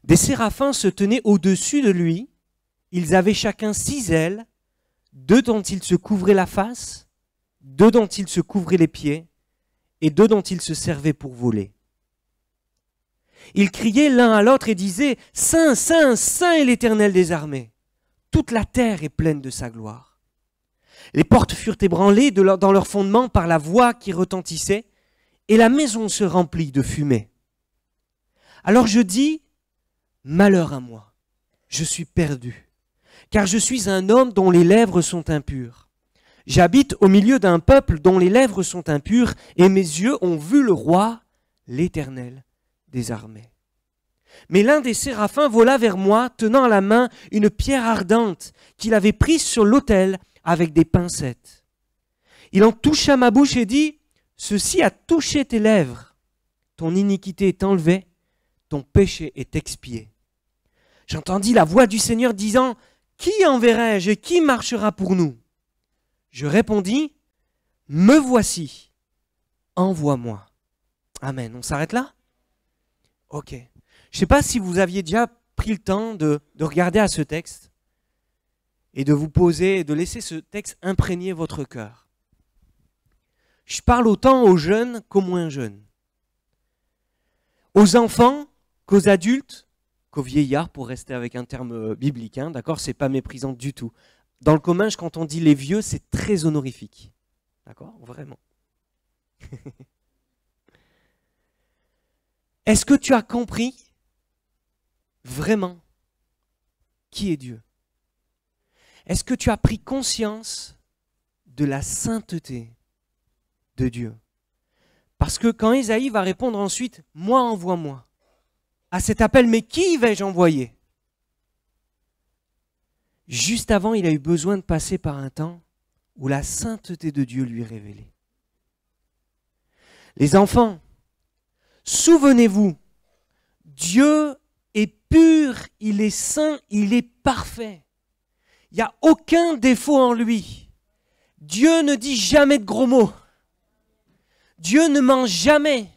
Des séraphins se tenaient au-dessus de lui, ils avaient chacun six ailes, deux dont ils se couvraient la face, deux dont ils se couvraient les pieds, et deux dont ils se servaient pour voler. Ils criaient l'un à l'autre et disaient, Saint, Saint, Saint est l'Éternel des armées. Toute la terre est pleine de sa gloire. Les portes furent ébranlées dans leur fondement par la voix qui retentissait, et la maison se remplit de fumée. Alors je dis, Malheur à moi, je suis perdu, car je suis un homme dont les lèvres sont impures. J'habite au milieu d'un peuple dont les lèvres sont impures, et mes yeux ont vu le roi, l'Éternel des armées. Mais l'un des séraphins vola vers moi, tenant à la main une pierre ardente qu'il avait prise sur l'autel avec des pincettes. Il en toucha ma bouche et dit, Ceci a touché tes lèvres, ton iniquité est enlevée, ton péché est expié. J'entendis la voix du Seigneur disant, Qui enverrai-je et qui marchera pour nous Je répondis, Me voici, envoie-moi. Amen. On s'arrête là Ok. Je ne sais pas si vous aviez déjà pris le temps de, regarder à ce texte et de vous poser de laisser ce texte imprégner votre cœur. Je parle autant aux jeunes qu'aux moins jeunes, aux enfants qu'aux adultes, qu'aux vieillards, pour rester avec un terme euh, biblique, d'accord hein, d'accord C'est pas méprisant du tout. Dans le commun, quand on dit les vieux, c'est très honorifique. D'accord Vraiment. Est-ce que tu as compris vraiment qui est Dieu Est-ce que tu as pris conscience de la sainteté de Dieu Parce que quand Isaïe va répondre ensuite, moi envoie-moi, à cet appel, mais qui vais-je envoyer Juste avant, il a eu besoin de passer par un temps où la sainteté de Dieu lui est révélée. Les enfants, souvenez-vous, Dieu pur, il est saint, il est parfait. Il n'y a aucun défaut en lui. Dieu ne dit jamais de gros mots. Dieu ne ment jamais.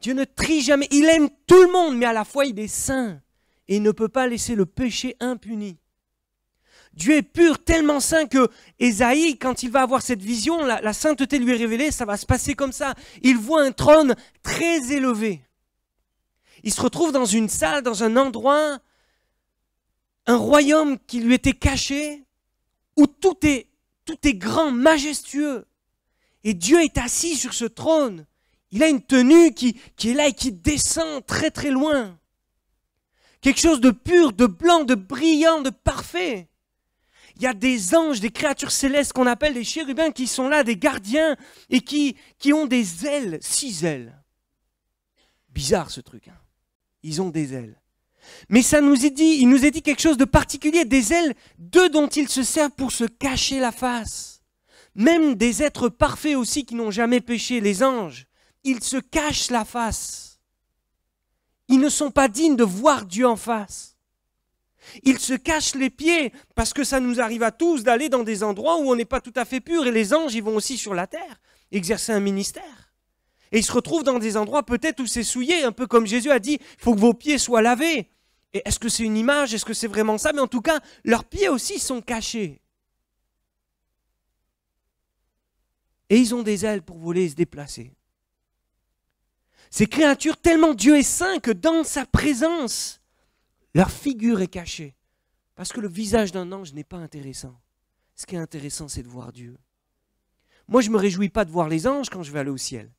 Dieu ne trie jamais. Il aime tout le monde, mais à la fois il est saint et il ne peut pas laisser le péché impuni. Dieu est pur, tellement saint que Esaïe, quand il va avoir cette vision, la, la sainteté lui est révélée, ça va se passer comme ça. Il voit un trône très élevé. Il se retrouve dans une salle, dans un endroit, un royaume qui lui était caché, où tout est, tout est grand, majestueux. Et Dieu est assis sur ce trône. Il a une tenue qui, qui est là et qui descend très très loin. Quelque chose de pur, de blanc, de brillant, de parfait. Il y a des anges, des créatures célestes qu'on appelle des chérubins qui sont là, des gardiens, et qui, qui ont des ailes, six ailes. Bizarre ce truc. Hein ils ont des ailes. Mais ça nous est dit, il nous est dit quelque chose de particulier, des ailes, d'eux dont ils se servent pour se cacher la face. Même des êtres parfaits aussi qui n'ont jamais péché, les anges, ils se cachent la face. Ils ne sont pas dignes de voir Dieu en face. Ils se cachent les pieds parce que ça nous arrive à tous d'aller dans des endroits où on n'est pas tout à fait pur et les anges, ils vont aussi sur la terre exercer un ministère. Et ils se retrouvent dans des endroits peut-être où c'est souillé, un peu comme Jésus a dit, il faut que vos pieds soient lavés. Et est-ce que c'est une image Est-ce que c'est vraiment ça Mais en tout cas, leurs pieds aussi sont cachés. Et ils ont des ailes pour voler et se déplacer. Ces créatures, tellement Dieu est saint que dans sa présence, leur figure est cachée. Parce que le visage d'un ange n'est pas intéressant. Ce qui est intéressant, c'est de voir Dieu. Moi, je ne me réjouis pas de voir les anges quand je vais aller au ciel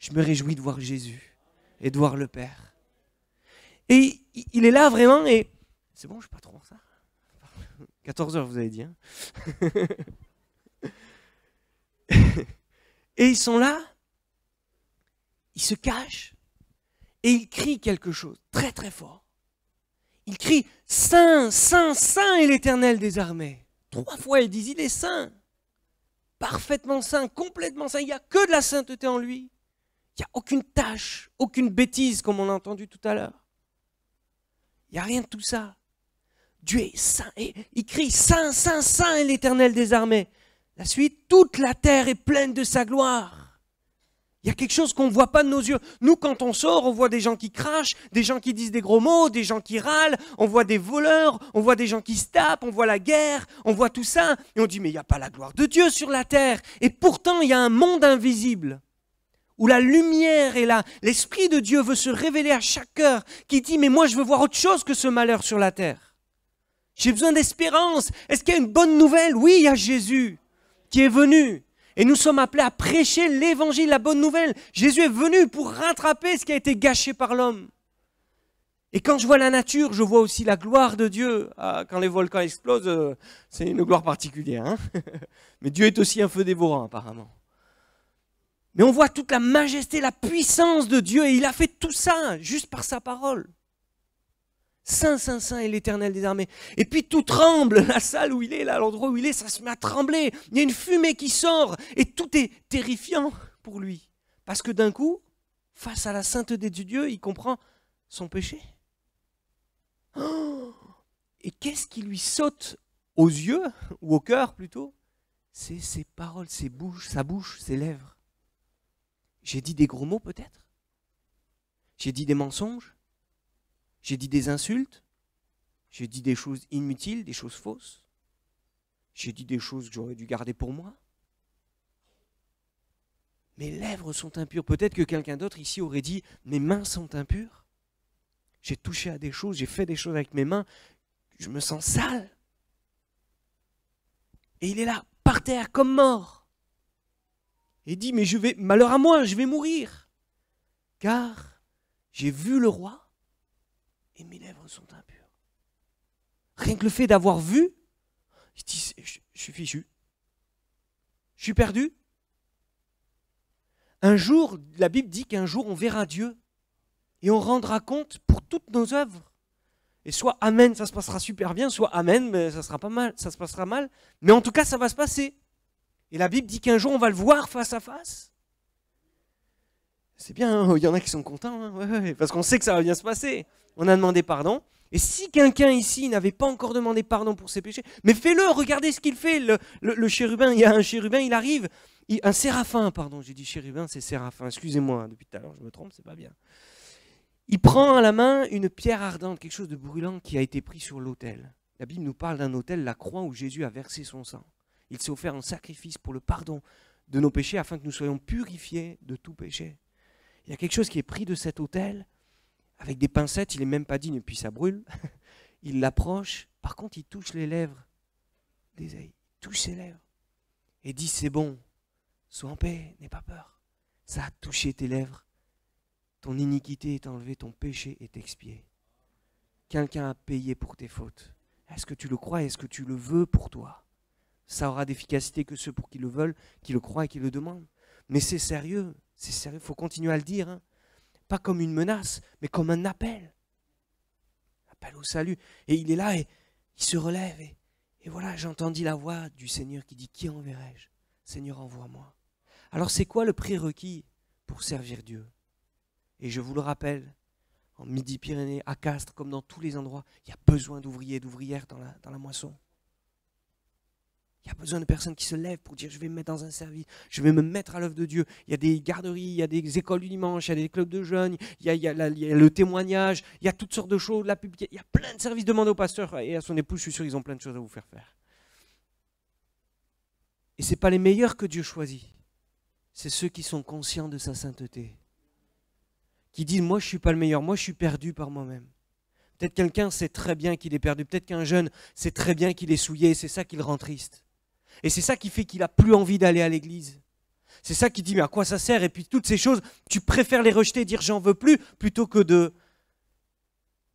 je me réjouis de voir Jésus et de voir le Père. Et il est là vraiment et c'est bon, je ne suis pas trop en 14 heures, vous avez dit. Hein. et ils sont là, ils se cachent et ils crient quelque chose très très fort. Ils crient Saint, Saint, Saint est l'Éternel des armées. Trois fois, ils disent Il est saint, parfaitement saint, complètement saint. Il n'y a que de la sainteté en lui. Il n'y a aucune tâche, aucune bêtise comme on a entendu tout à l'heure. Il n'y a rien de tout ça. Dieu est saint et il crie Saint, Saint, Saint est l'éternel des armées. La suite, toute la terre est pleine de sa gloire. Il y a quelque chose qu'on ne voit pas de nos yeux. Nous, quand on sort, on voit des gens qui crachent, des gens qui disent des gros mots, des gens qui râlent, on voit des voleurs, on voit des gens qui se tapent, on voit la guerre, on voit tout ça. Et on dit, mais il n'y a pas la gloire de Dieu sur la terre. Et pourtant, il y a un monde invisible où la lumière est là. L'Esprit de Dieu veut se révéler à chaque cœur qui dit, mais moi je veux voir autre chose que ce malheur sur la terre. J'ai besoin d'espérance. Est-ce qu'il y a une bonne nouvelle Oui, il y a Jésus qui est venu. Et nous sommes appelés à prêcher l'évangile, la bonne nouvelle. Jésus est venu pour rattraper ce qui a été gâché par l'homme. Et quand je vois la nature, je vois aussi la gloire de Dieu. Ah, quand les volcans explosent, euh, c'est une gloire particulière. Hein. Mais Dieu est aussi un feu dévorant, apparemment. Mais on voit toute la majesté, la puissance de Dieu, et il a fait tout ça juste par sa parole. Saint, Saint, Saint est l'éternel des armées. Et puis tout tremble, la salle où il est, là, l'endroit où il est, ça se met à trembler. Il y a une fumée qui sort, et tout est terrifiant pour lui. Parce que d'un coup, face à la sainteté de Dieu, il comprend son péché. et qu'est-ce qui lui saute aux yeux, ou au cœur plutôt C'est ses paroles, ses bouches, sa bouche, ses lèvres. J'ai dit des gros mots peut-être J'ai dit des mensonges J'ai dit des insultes J'ai dit des choses inutiles, des choses fausses J'ai dit des choses que j'aurais dû garder pour moi Mes lèvres sont impures. Peut-être que quelqu'un d'autre ici aurait dit Mes mains sont impures. J'ai touché à des choses, j'ai fait des choses avec mes mains. Je me sens sale. Et il est là, par terre, comme mort et dit, mais je vais, malheur à moi, je vais mourir, car j'ai vu le roi et mes lèvres sont impures. Rien que le fait d'avoir vu, il dit, je, suis fichu, je suis perdu. Un jour, la Bible dit qu'un jour on verra Dieu et on rendra compte pour toutes nos œuvres. Et soit Amen, ça se passera super bien, soit Amen, mais ça sera pas mal, ça se passera mal. Mais en tout cas, ça va se passer. Et la Bible dit qu'un jour on va le voir face à face. C'est bien, hein, il y en a qui sont contents, hein, parce qu'on sait que ça va bien se passer. On a demandé pardon. Et si quelqu'un ici n'avait pas encore demandé pardon pour ses péchés, mais fais-le, regardez ce qu'il fait. Le, chérubin, il y a un chérubin, il arrive. un séraphin, pardon, j'ai dit chérubin, c'est séraphin. Excusez-moi, hein, depuis tout à l'heure, je me trompe, c'est pas bien. Il prend à la main une pierre ardente, quelque chose de brûlant qui a été pris sur l'autel. La Bible nous parle d'un autel, la croix où Jésus a versé son sang. Il s'est offert un sacrifice pour le pardon de nos péchés afin que nous soyons purifiés de tout péché. Il y a quelque chose qui est pris de cet autel avec des pincettes, il n'est même pas digne et puis ça brûle. Il l'approche, par contre il touche les lèvres d'Esaïe, il touche ses lèvres et dit c'est bon, sois en paix, n'aie pas peur. Ça a touché tes lèvres, ton iniquité est enlevée, ton péché est expié. Quelqu'un a payé pour tes fautes. Est-ce que tu le crois Est-ce que tu le veux pour toi ça aura d'efficacité que ceux pour qui le veulent, qui le croient et qui le demandent. Mais c'est sérieux, c'est sérieux, il faut continuer à le dire. Hein. Pas comme une menace, mais comme un appel. Appel au salut. Et il est là et il se relève. Et, voilà, j'entendis la voix du Seigneur qui dit, qui enverrai-je Seigneur, envoie-moi. Alors c'est quoi le prérequis pour servir Dieu Et je vous le rappelle, en Midi-Pyrénées, à Castres, comme dans tous les endroits, il y a besoin d'ouvriers et d'ouvrières dans la, dans la moisson. Il y a besoin de personnes qui se lèvent pour dire je vais me mettre dans un service, je vais me mettre à l'œuvre de Dieu. Il y a des garderies, il y a des écoles du dimanche, il y a des clubs de jeunes, il y a, le témoignage, il y a toutes sortes de choses, la il y a plein de services demandés au pasteur et à son épouse, je suis sûr qu'ils ont plein de choses à vous faire faire. Et ce n'est pas les meilleurs que Dieu choisit, c'est ceux qui sont conscients de sa sainteté, qui disent moi je ne suis pas le meilleur, moi je suis perdu par moi-même. Peut-être quelqu'un sait très bien qu'il est perdu, peut-être qu'un jeune sait très bien qu'il est souillé, c'est ça qui le rend triste. Et c'est ça qui fait qu'il a plus envie d'aller à l'église. C'est ça qui dit mais à quoi ça sert Et puis toutes ces choses, tu préfères les rejeter, dire j'en veux plus, plutôt que de,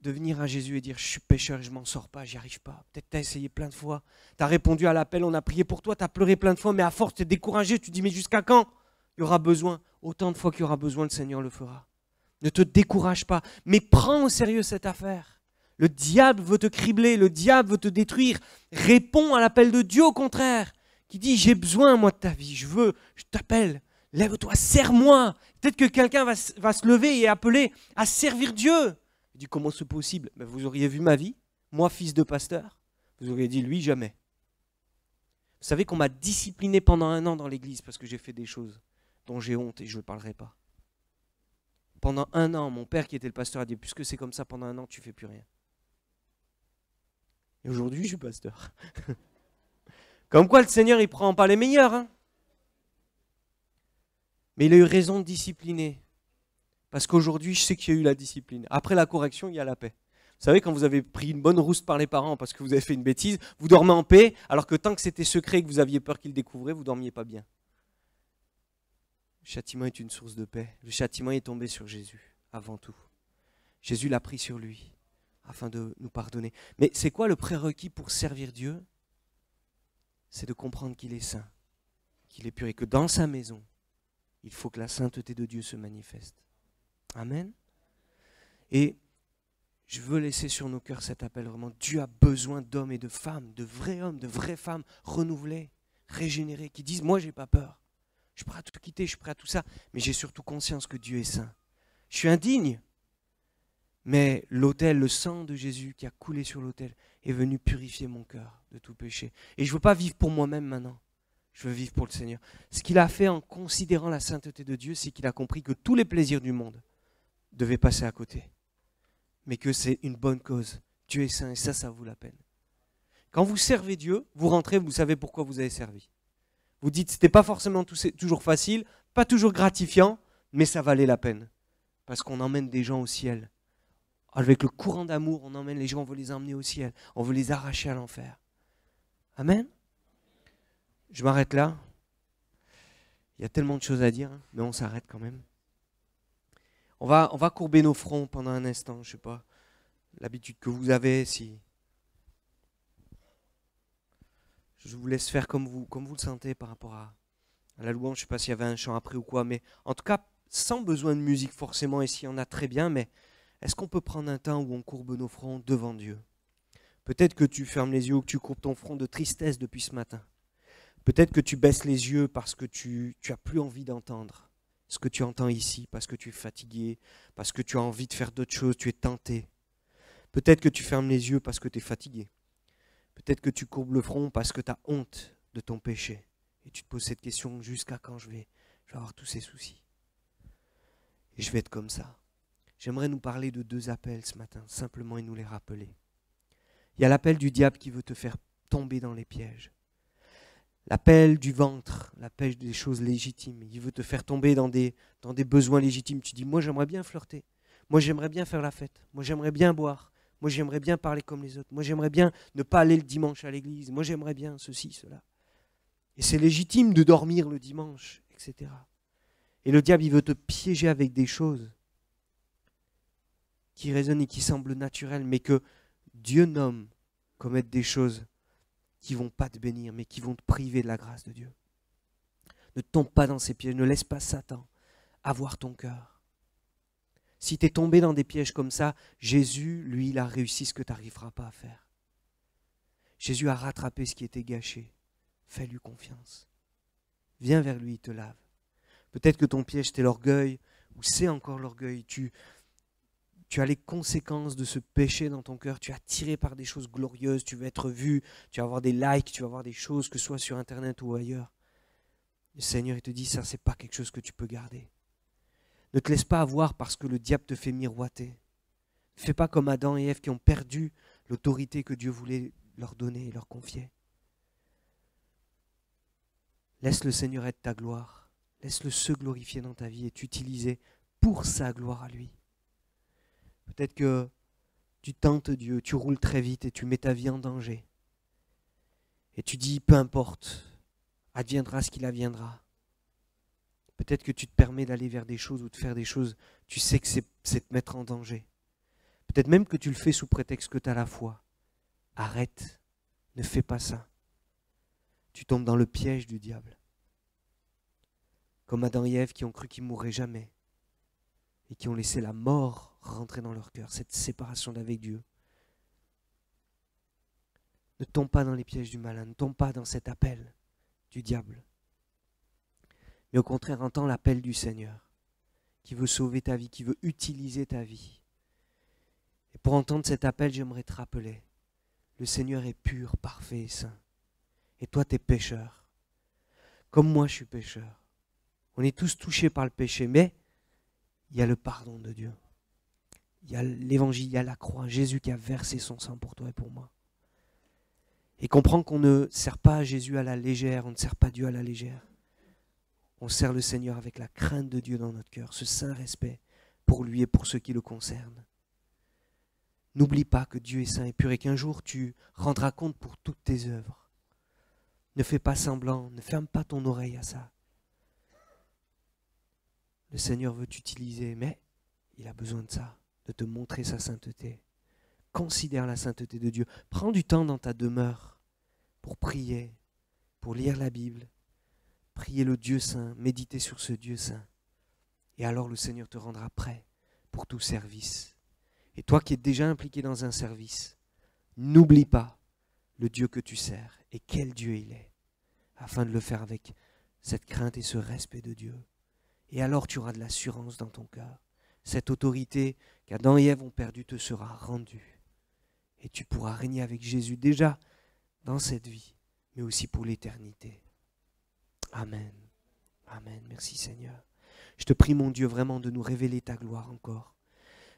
devenir venir à Jésus et dire je suis pécheur je je m'en sors pas, j'y arrive pas. Peut-être t'as essayé plein de fois, t'as répondu à l'appel, on a prié pour toi, as pleuré plein de fois, mais à force t'es découragé, tu dis mais jusqu'à quand il y aura besoin Autant de fois qu'il y aura besoin, le Seigneur le fera. Ne te décourage pas, mais prends au sérieux cette affaire. Le diable veut te cribler, le diable veut te détruire. Réponds à l'appel de Dieu au contraire, qui dit j'ai besoin moi de ta vie, je veux, je t'appelle, lève-toi, serre-moi. Peut-être que quelqu'un va, se lever et appeler à servir Dieu. Il dit comment c'est possible ben, Vous auriez vu ma vie, moi fils de pasteur, vous auriez dit lui jamais. Vous savez qu'on m'a discipliné pendant un an dans l'église parce que j'ai fait des choses dont j'ai honte et je ne parlerai pas. Pendant un an, mon père qui était le pasteur a dit, puisque c'est comme ça, pendant un an, tu fais plus rien. Et aujourd'hui, je suis pasteur. Comme quoi, le Seigneur, il prend pas les meilleurs. Hein. Mais il a eu raison de discipliner. Parce qu'aujourd'hui, je sais qu'il y a eu la discipline. Après la correction, il y a la paix. Vous savez, quand vous avez pris une bonne rousse par les parents parce que vous avez fait une bêtise, vous dormez en paix, alors que tant que c'était secret et que vous aviez peur qu'ils découvraient, vous dormiez pas bien. Le châtiment est une source de paix. Le châtiment est tombé sur Jésus, avant tout. Jésus l'a pris sur lui afin de nous pardonner. Mais c'est quoi le prérequis pour servir Dieu C'est de comprendre qu'il est saint, qu'il est pur et que dans sa maison, il faut que la sainteté de Dieu se manifeste. Amen. Et je veux laisser sur nos cœurs cet appel vraiment. Dieu a besoin d'hommes et de femmes, de vrais hommes, de vraies femmes renouvelées, régénérées, qui disent Moi, je n'ai pas peur. Je suis prêt à tout quitter, je suis prêt à tout ça, mais j'ai surtout conscience que Dieu est saint. Je suis indigne, mais l'autel, le sang de Jésus qui a coulé sur l'autel est venu purifier mon cœur de tout péché. Et je ne veux pas vivre pour moi-même maintenant, je veux vivre pour le Seigneur. Ce qu'il a fait en considérant la sainteté de Dieu, c'est qu'il a compris que tous les plaisirs du monde devaient passer à côté, mais que c'est une bonne cause. Dieu est saint et ça, ça vaut la peine. Quand vous servez Dieu, vous rentrez, vous savez pourquoi vous avez servi. Vous dites, ce n'était pas forcément tout, toujours facile, pas toujours gratifiant, mais ça valait la peine. Parce qu'on emmène des gens au ciel avec le courant d'amour, on emmène les gens, on veut les emmener au ciel. On veut les arracher à l'enfer. Amen. Je m'arrête là. Il y a tellement de choses à dire, hein, mais on s'arrête quand même. On va, on va courber nos fronts pendant un instant, je ne sais pas. L'habitude que vous avez, si. Je vous laisse faire comme vous, comme vous le sentez par rapport à, à la louange. Je ne sais pas s'il y avait un chant après ou quoi, mais en tout cas, sans besoin de musique forcément, et s'il y en a très bien, mais est-ce qu'on peut prendre un temps où on courbe nos fronts devant Dieu Peut-être que tu fermes les yeux ou que tu courbes ton front de tristesse depuis ce matin. Peut-être que tu baisses les yeux parce que tu, tu as plus envie d'entendre ce que tu entends ici, parce que tu es fatigué, parce que tu as envie de faire d'autres choses, tu es tenté. Peut-être que tu fermes les yeux parce que tu es fatigué. Peut-être que tu courbes le front parce que tu as honte de ton péché. Et tu te poses cette question jusqu'à quand je vais, je vais avoir tous ces soucis. Et je vais être comme ça. J'aimerais nous parler de deux appels ce matin, simplement, et nous les rappeler. Il y a l'appel du diable qui veut te faire tomber dans les pièges. L'appel du ventre, l'appel des choses légitimes. Il veut te faire tomber dans des, dans des besoins légitimes. Tu dis, moi j'aimerais bien flirter. Moi j'aimerais bien faire la fête. Moi j'aimerais bien boire. Moi j'aimerais bien parler comme les autres. Moi j'aimerais bien ne pas aller le dimanche à l'église. Moi j'aimerais bien ceci, cela. Et c'est légitime de dormir le dimanche, etc. Et le diable, il veut te piéger avec des choses qui résonnent et qui semble naturel, mais que Dieu nomme comme être des choses qui vont pas te bénir, mais qui vont te priver de la grâce de Dieu. Ne tombe pas dans ces pièges, ne laisse pas Satan avoir ton cœur. Si tu es tombé dans des pièges comme ça, Jésus, lui, il a réussi ce que tu n'arriveras pas à faire. Jésus a rattrapé ce qui était gâché. Fais-lui confiance. Viens vers lui, il te lave. Peut-être que ton piège, c'est l'orgueil, ou c'est encore l'orgueil. Tu tu as les conséquences de ce péché dans ton cœur, tu es attiré par des choses glorieuses, tu veux être vu, tu vas avoir des likes, tu vas avoir des choses, que ce soit sur Internet ou ailleurs. Le Seigneur, il te dit, ça, c'est pas quelque chose que tu peux garder. Ne te laisse pas avoir parce que le diable te fait miroiter. Ne fais pas comme Adam et Ève qui ont perdu l'autorité que Dieu voulait leur donner et leur confier. Laisse le Seigneur être ta gloire. Laisse-le se glorifier dans ta vie et t'utiliser pour sa gloire à lui. Peut-être que tu tentes Dieu, tu roules très vite et tu mets ta vie en danger. Et tu dis, peu importe, adviendra ce qu'il adviendra. Peut-être que tu te permets d'aller vers des choses ou de faire des choses, tu sais que c'est, te mettre en danger. Peut-être même que tu le fais sous prétexte que tu as la foi. Arrête, ne fais pas ça. Tu tombes dans le piège du diable. Comme Adam et Ève qui ont cru qu'ils mourraient jamais et qui ont laissé la mort rentrer dans leur cœur, cette séparation d'avec Dieu. Ne tombe pas dans les pièges du malin, ne tombe pas dans cet appel du diable. Mais au contraire, entends l'appel du Seigneur, qui veut sauver ta vie, qui veut utiliser ta vie. Et pour entendre cet appel, j'aimerais te rappeler, le Seigneur est pur, parfait et saint. Et toi, tu es pécheur. Comme moi, je suis pécheur. On est tous touchés par le péché, mais il y a le pardon de Dieu. Il y a l'évangile, il y a la croix, Jésus qui a versé son sang pour toi et pour moi. Et comprends qu'on ne sert pas Jésus à la légère, on ne sert pas Dieu à la légère. On sert le Seigneur avec la crainte de Dieu dans notre cœur, ce saint respect pour lui et pour ceux qui le concernent. N'oublie pas que Dieu est saint et pur et qu'un jour tu rendras compte pour toutes tes œuvres. Ne fais pas semblant, ne ferme pas ton oreille à ça. Le Seigneur veut t'utiliser, mais il a besoin de ça de te montrer sa sainteté. Considère la sainteté de Dieu. Prends du temps dans ta demeure pour prier, pour lire la Bible, prier le Dieu saint, méditer sur ce Dieu saint. Et alors le Seigneur te rendra prêt pour tout service. Et toi qui es déjà impliqué dans un service, n'oublie pas le Dieu que tu sers et quel Dieu il est, afin de le faire avec cette crainte et ce respect de Dieu. Et alors tu auras de l'assurance dans ton cœur, cette autorité qu'Adam et Ève ont perdu te sera rendu. Et tu pourras régner avec Jésus déjà dans cette vie, mais aussi pour l'éternité. Amen. Amen. Merci Seigneur. Je te prie, mon Dieu, vraiment de nous révéler ta gloire encore.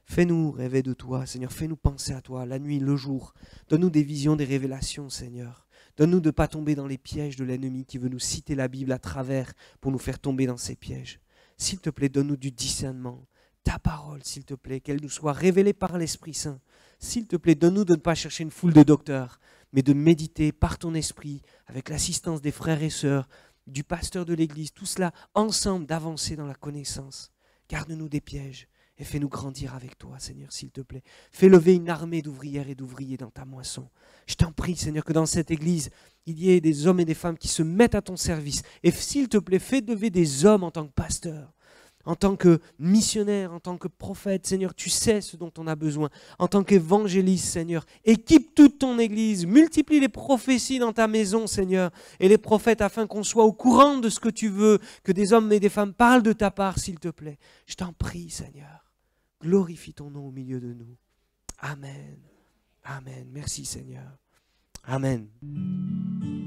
Fais-nous rêver de toi, Seigneur. Fais-nous penser à toi, la nuit, le jour. Donne-nous des visions, des révélations, Seigneur. Donne-nous de ne pas tomber dans les pièges de l'ennemi qui veut nous citer la Bible à travers pour nous faire tomber dans ses pièges. S'il te plaît, donne-nous du discernement ta parole, s'il te plaît, qu'elle nous soit révélée par l'Esprit Saint. S'il te plaît, donne-nous de ne pas chercher une foule de docteurs, mais de méditer par ton esprit, avec l'assistance des frères et sœurs, du pasteur de l'Église, tout cela ensemble d'avancer dans la connaissance. Garde-nous des pièges et fais-nous grandir avec toi, Seigneur, s'il te plaît. Fais lever une armée d'ouvrières et d'ouvriers dans ta moisson. Je t'en prie, Seigneur, que dans cette Église, il y ait des hommes et des femmes qui se mettent à ton service. Et s'il te plaît, fais lever des hommes en tant que pasteurs en tant que missionnaire, en tant que prophète, Seigneur, tu sais ce dont on a besoin, en tant qu'évangéliste, Seigneur, équipe toute ton Église, multiplie les prophéties dans ta maison, Seigneur, et les prophètes afin qu'on soit au courant de ce que tu veux, que des hommes et des femmes parlent de ta part, s'il te plaît. Je t'en prie, Seigneur, glorifie ton nom au milieu de nous. Amen. Amen. Merci, Seigneur. Amen.